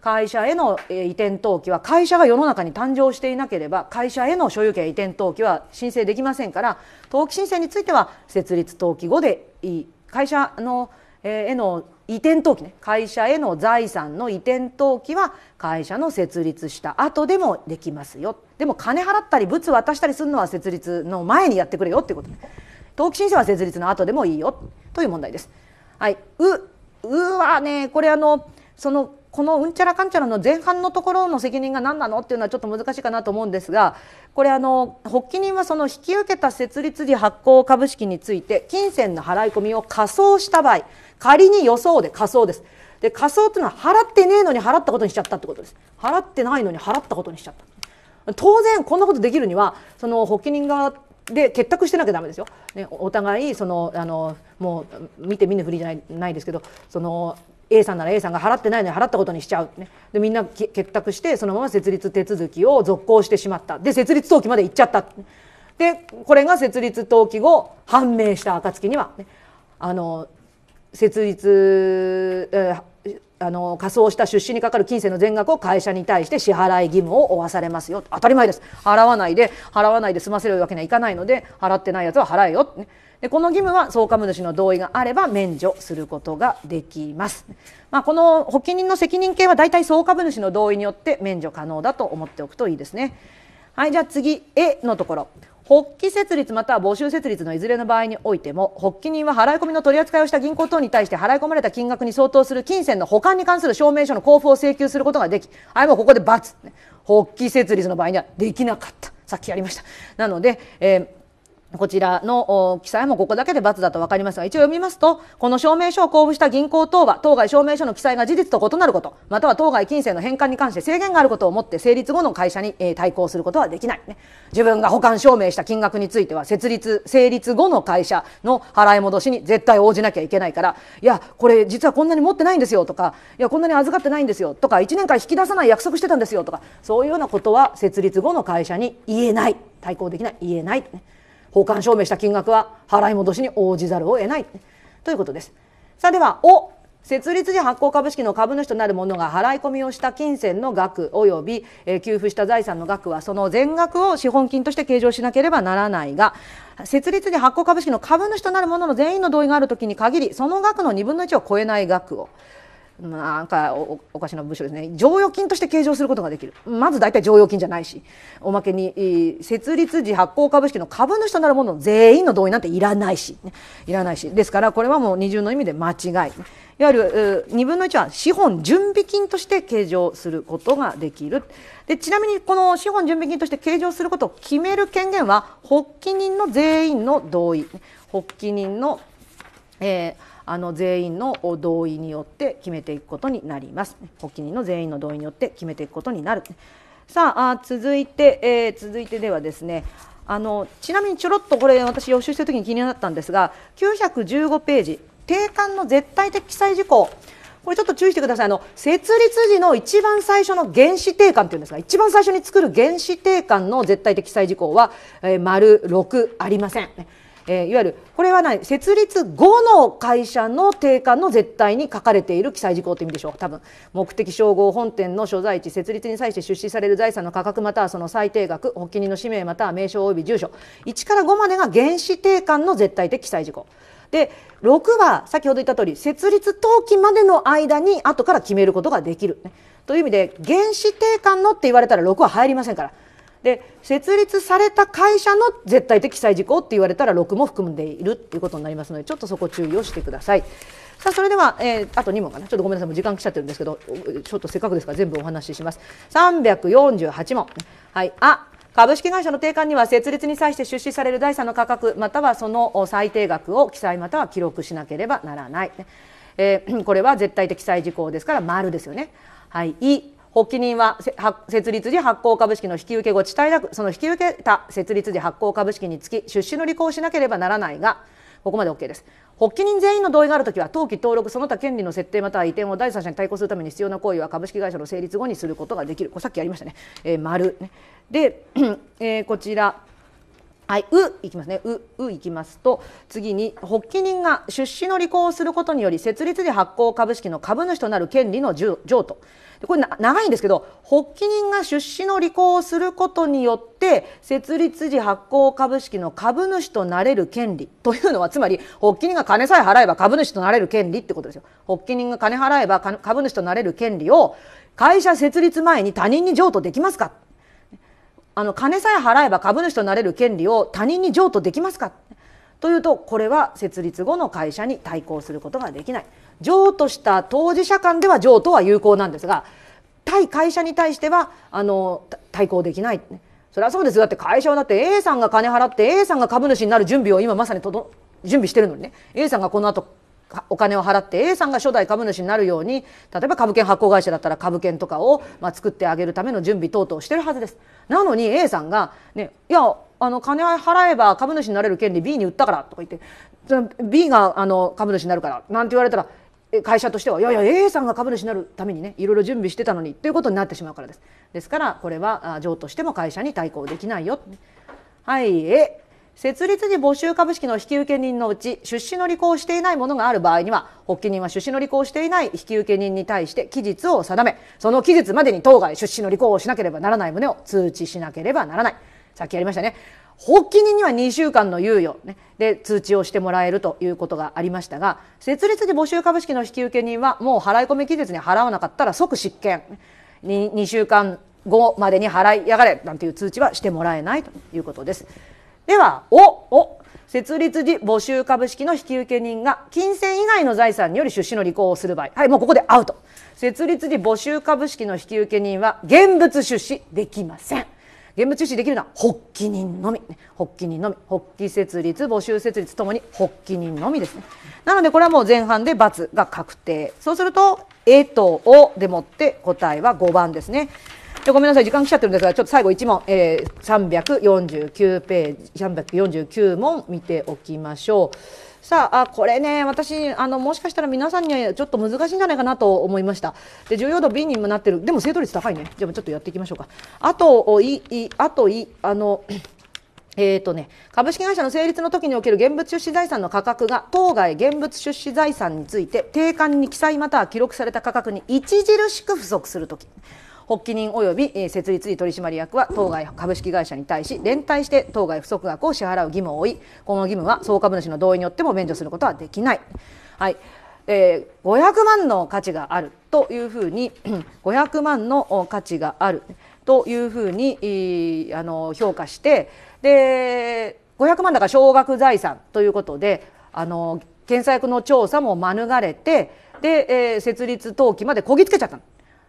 会社への移転登記は会社が世の中に誕生していなければ会社への所有権移転登記は申請できませんから登記申請については設立登記後でいい会社の、えへの移転登記ね会社への財産の移転登記は会社の設立した後でもできますよでも金払ったり物渡したりするのは設立の前にやってくれよっていうことね登記申請は設立の後でもいいよという問題です。はい、ううはねこれあのそのこのうんちゃらかんちゃらの前半のところの責任が何なのっていうのはちょっと難しいかなと思うんですがこれあの発起人はその引き受けた設立時発行株式について金銭の払い込みを仮装した場合仮に予想で仮想です。で、仮想というのは払ってねえのに払ったことにしちゃったってことです。払ってないのに払ったことにしちゃった。当然、こんなことできるには、その発起人側で結託してなきゃダメですよ。ね、お互い、その、あの、もう、見て見ぬふりじゃないないですけど、その、A さんなら A さんが払ってないのに払ったことにしちゃう、ね、でみんな結託してそのまま設立手続きを続行してしまったで設立登記まで行っちゃったでこれが設立登記後判明した暁には、ね、あの設立、えー、あの仮装した出資にかかる金銭の全額を会社に対して支払い義務を負わされますよ当たり前です払わないで払わないで済ませるわけにはいかないので払ってないやつは払えよ、ね、でこの義務は総株主の同意があれば免除することができます、まあ、この保険人の責任系は大体総株主の同意によって免除可能だと思っておくといいですねはいじゃあ次「A のところ発起設立または募集設立のいずれの場合においても発起人は払い込みの取り扱いをした銀行等に対して払い込まれた金額に相当する金銭の保管に関する証明書の交付を請求することができあれもここで×、発起設立の場合にはできなかったさっきやりましたなので、えーこちらの記載もここだけで罰だと分かりますが、一応読みますと、この証明書を交付した銀行等は、当該証明書の記載が事実と異なること、または当該金銭の返還に関して制限があることをもって成立後の会社に、対抗することはできない、自分が保管証明した金額については、設立、成立後の会社の払い戻しに絶対応じなきゃいけないから、いや、これ実はこんなに持ってないんですよとか、いや、こんなに預かってないんですよとか、1年間引き出さない約束してたんですよとか、そういうようなことは設立後の会社に言えない。対抗できない、言えない。ね保管証明した金額は払い戻しに応じざるを得ないということですさあでは「お」設立時発行株式の株主となる者が払い込みをした金銭の額及び、給付した財産の額はその全額を資本金として計上しなければならないが設立時発行株式の株主となる者の全員の同意があるときに限りその額の2分の1を超えない額をなんかおおかしな文章ですね剰余金として計上することができるまず大体剰余金じゃないしおまけに設立時発行株式の株主となるもの全員の同意なんていらないし、ね、いらないしですからこれはもう二重の意味で間違いいわゆる2分の1は資本準備金として計上することができるでちなみにこの資本準備金として計上することを決める権限は発起人の全員の同意発起人の、えーあの全員の同意によって決めていくことになります発起人の全員の同意によって決めていくことになるさあ続いて、えー、続いてではですねあのちなみにちょろっとこれ私予習してる時に気になったんですが915ページ定款の絶対的記載事項これちょっと注意してくださいあの設立時の一番最初の原始定款っていうんですが一番最初に作る原始定款の絶対的記載事項は、えー、丸6ありません。えー、いわゆるこれは何設立後の会社の定款の絶対に書かれている記載事項という意味でしょう多分目的称号本店の所在地設立に際して出資される財産の価格またはその最低額保起人の氏名または名称及び住所1から5までが原始定款の絶対的記載事項で6は先ほど言った通り設立登記までの間に後から決めることができる、ね、という意味で原始定款のって言われたら6は入りませんから。で設立された会社の絶対的記載事項って言われたら6も含んでいるっていうことになりますのでちょっとそこ注意をしてください。さあそれでは、えー、あと2問かなちょっとごめんなさいもう時間来ちゃってるんですけどちょっとせっかくですから全部お話しします。348問はいあ株式会社の定款には設立に際して出資される財産の価格またはその最低額を記載または記録しなければならない、えー、これは絶対的記載事項ですから丸ですよね。はい、い発起人は設立時発行株式の引き受け後遅滞なくその引き受けた設立時発行株式につき出資の履行しなければならないがここまで OK です発起人全員の同意があるときは登記登録その他権利の設定または移転を第三者に対抗するために必要な行為は株式会社の成立後にすることができるこれさっきやりましたね、えー、丸ねで、えー、こちらはい、ういきますねうういきますと次に発起人が出資の履行をすることにより設立時発行株式の株主となる権利の譲渡これ長いんですけど発起人が出資の履行をすることによって設立時発行株式の株主となれる権利というのはつまり発起人が金さえ払えば株主となれる権利ってことですよ。発起人が金払えば株主となれる権利を会社設立前に他人に譲渡できますかあの金さえ払えば株主となれる権利を他人に譲渡できますかというとこれは設立後の会社に対抗することができない譲渡した当事者間では譲渡は有効なんですが対会社に対してはあの対抗できない、それはそうですだって会社はだって A さんが金払って A さんが株主になる準備を今まさにとど準備してるのにね A さんがこの後お金を払って A さんが初代株主になるように例えば株券発行会社だったら株券とかを、まあ、作ってあげるための準備等々してるはずです。なのに A さんが、ね、いやあの金払えば株主になれる権利 B に売ったからとか言って B があの株主になるからなんて言われたら会社としてはいやいや A さんが株主になるためにねいろいろ準備してたのにということになってしまうからですですからこれは譲渡しても会社に対抗できないよはいえ設立時募集株式の引受人のうち出資の履行していないものがある場合には発起人は出資の履行していない引受人に対して期日を定めその期日までに当該出資の履行をしなければならない旨を通知しなければならない。さっきやりましたね発起人には2週間の猶予、ね、で通知をしてもらえるということがありましたが設立時募集株式の引き受け人はもう払い込み期日に払わなかったら即失権 2, 2週間後までに払いやがれなんていう通知はしてもらえないということです。ではおお設立時募集株式の引き受け人が金銭以外の財産により出資の履行をする場合はいもうここでアウト設立時募集株式の引き受け人は現物出資できません。現物中止できるのは発起人のみ、ね、発起人のみ発起設立募集設立ともに発起人のみですねなのでこれはもう前半で×が確定そうすると「えとお」でもって答えは5番ですねでごめんなさい時間来ちゃってるんですがちょっと最後1問、えー、349ページ349問見ておきましょう。さああこれね私あのもしかしたら皆さんにはちょっと難しいんじゃないかなと思いましたで重要度 B にもなってるでも正答率高いねじゃあちょっとやっていきましょうかあといいあといあのえーとね、株式会社の成立の時における現物出資財産の価格が当該現物出資財産について定款に記載または記録された価格に著しく不足する時発起人及び、設立取締役は当該株式会社に対し連帯して当該不足額を支払う義務を負いこの義務は総株主の同意によっても免除することはできない。はいえー、500万の価値があるというふうに500 万の価値があるというふうにあの評価してで500万だから少額財産ということであの検査役の調査も免れてで、えー、設立登記までこぎつけちゃった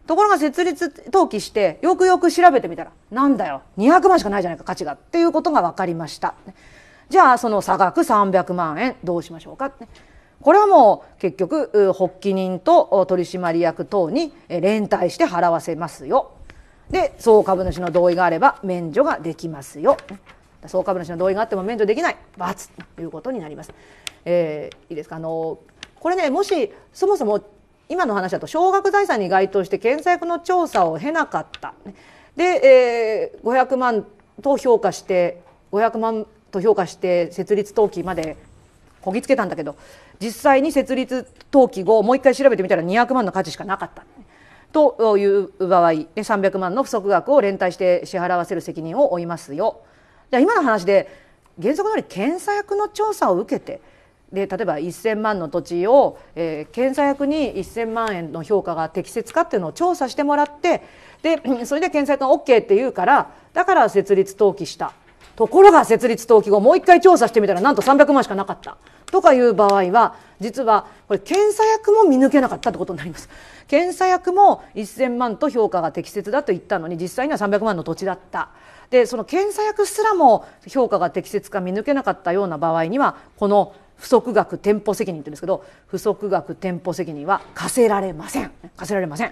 ところが設立登記してよくよく調べてみたらなんだよ200万しかないじゃないか価値がっていうことが分かりましたじゃあその差額300万円どうしましょうかこれはもう結局発起人と取締役等に連帯して払わせますよで総株主の同意があれば免除ができますよ総株主の同意があっても免除できない罰ということになります。えー、いいですかあのこれねもしそもそも今の話だと少額財産に該当して検査役の調査を経なかったで、えー、500万と評価して500万と評価して設立登記までこぎつけたんだけど実際に設立登記後もう一回調べてみたら200万の価値しかなかった。という場合300万の不足額を連帯して支払わせる責任を負いますよ。じゃあ今の話で原則通り検査役の調査を受けてで例えば1,000万の土地を、えー、検査役に1,000万円の評価が適切かっていうのを調査してもらってで それで検査役が OK って言うからだから設立登記したところが設立登記後もう一回調査してみたらなんと300万しかなかったとかいう場合は実はこれ検査役も見抜けなかったってことになります。検査役も1000万と評価が適切だと言ったのに実際には300万の土地だった。でその検査役すらも評価が適切か見抜けなかったような場合にはこの不足額店舗責任って言うんですけど不足額店舗責任は課せられません課せられません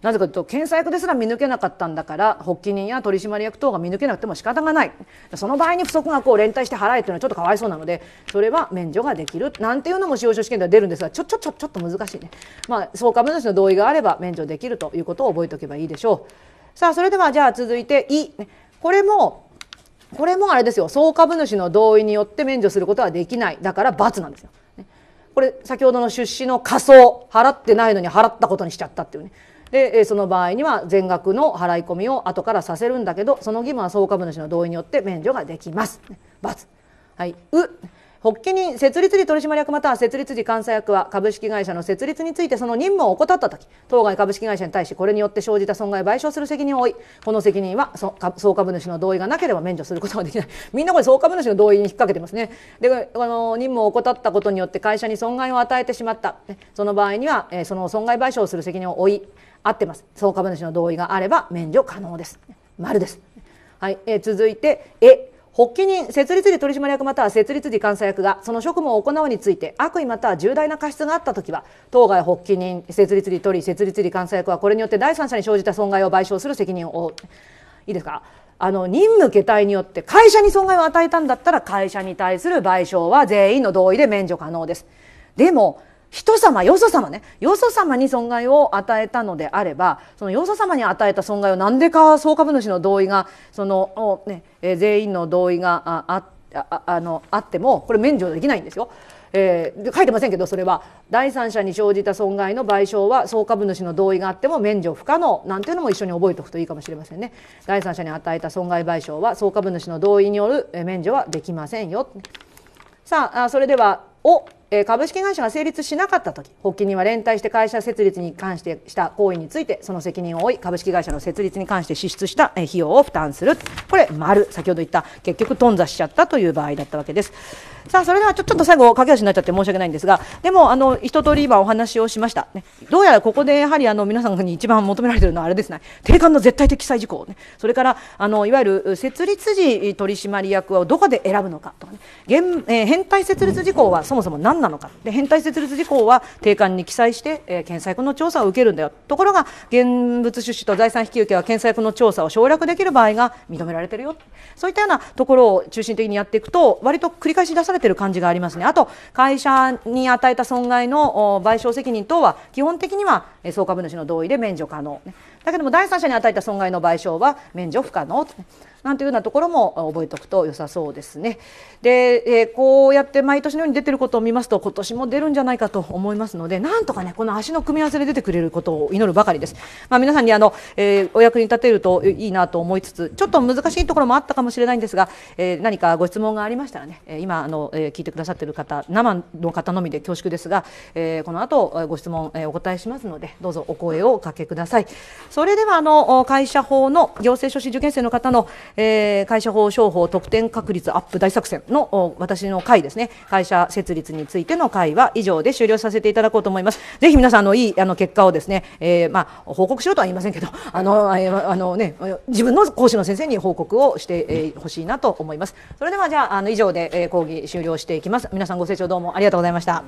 なぜかというと検査役ですら見抜けなかったんだから発起人や取締役等が見抜けなくても仕方がないその場合に不足額を連帯して払えというのはちょっとかわいそうなのでそれは免除ができるなんていうのも司法書試験では出るんですがちょちょちょちょっと難しいねまあ総株主の同意があれば免除できるということを覚えておけばいいでしょうさあそれではじゃあ続いて「い」これもこれもあれですよ総株主の同意によって免除することはできないだから罰なんですよ。ね、これ先ほどの出資の仮想払ってないのに払ったことにしちゃったっていうね。でその場合には全額の払い込みを後からさせるんだけどその義務は総株主の同意によって免除ができます。ね、罰はい、う発起人設立時取締役または設立時監査役は株式会社の設立についてその任務を怠った時当該株式会社に対しこれによって生じた損害賠償する責任を負いこの責任は総株主の同意がなければ免除することができない みんなこれ総株主の同意に引っ掛けてますねであの任務を怠ったことによって会社に損害を与えてしまったその場合には、えその損害賠償をする責任を負い合ってます総株主の同意があれば免除可能です丸ですはい、え続いてえ発起人設立時取締役または設立時監査役がその職務を行うについて悪意または重大な過失があったときは当該発起人設立時取り設立時監査役はこれによって第三者に生じた損害を賠償する責任を負ういいですかあの任務懈怠によって会社に損害を与えたんだったら会社に対する賠償は全員の同意で免除可能です。でも人様よそ様ねよそ様に損害を与えたのであればそのよそ様に与えた損害を何でか総株主の同意がその、ね、全員の同意があああのあってもこれ免除できないんですよ。えー、書いてませんけどそれは第三者に生じた損害の賠償は総株主の同意があっても免除不可能なんていうのも一緒に覚えておくといいかもしれませんね第三者に与えた損害賠償は総株主の同意による免除はできませんよさあそれでは「お」え株式会社が成立しなかった時発起人は連帯して会社設立に関してした行為についてその責任を負い株式会社の設立に関して支出した費用を負担するこれ丸先ほど言った結局頓挫しちゃったという場合だったわけです。さあそれではちょちょっと最後駆け足になっちゃって申し訳ないんですがでもあの一通り今お話をしました、ね、どうやらここでやはりあの皆さんに一番求められてるのはあれですね定款の絶対的記載事項、ね、それからあのいわゆる設立時取締役をどこで選ぶのかとかね現、えー、変態設立事項はそもそも何なのかで変態設立事項は定款に記載して、えー、検査役の調査を受けるんだよところが現物出資と財産引き受けは検査役の調査を省略できる場合が認められてるよそういったようなところを中心的にやっていくと割と繰り返し出されてる感じがありますね。あと会社に与えた損害の賠償責任等は基本的には総株主の同意で免除可能だけども第三者に与えた損害の賠償は免除不可能と、ね。なんていうようなところも覚えておくと良さそうですね。で、えー、こうやって毎年のように出てることを見ますと今年も出るんじゃないかと思いますのでなんとかねこの足の組み合わせで出てくれることを祈るばかりです。まあ、皆さんにあの、えー、お役に立てるといいなと思いつつちょっと難しいところもあったかもしれないんですが、えー、何かご質問がありましたらね今あの、えー、聞いてくださっている方生の方のみで恐縮ですが、えー、この後ご質問、えー、お答えしますのでどうぞお声をおかけください。それではあの会社法の行政書士受験生の方の、えー、会社法商法特典確率アップ大作戦の私の会ですね会社設立についての会は以上で終了させていただこうと思いますぜひ皆さんのいいあの結果をですね、えー、まあ、報告しろとは言いませんけど あの、えー、あのね自分の講師の先生に報告をしてほ、えー、しいなと思いますそれではじゃああの以上で、え講義終了していきます皆さんご清聴どうもありがとうございました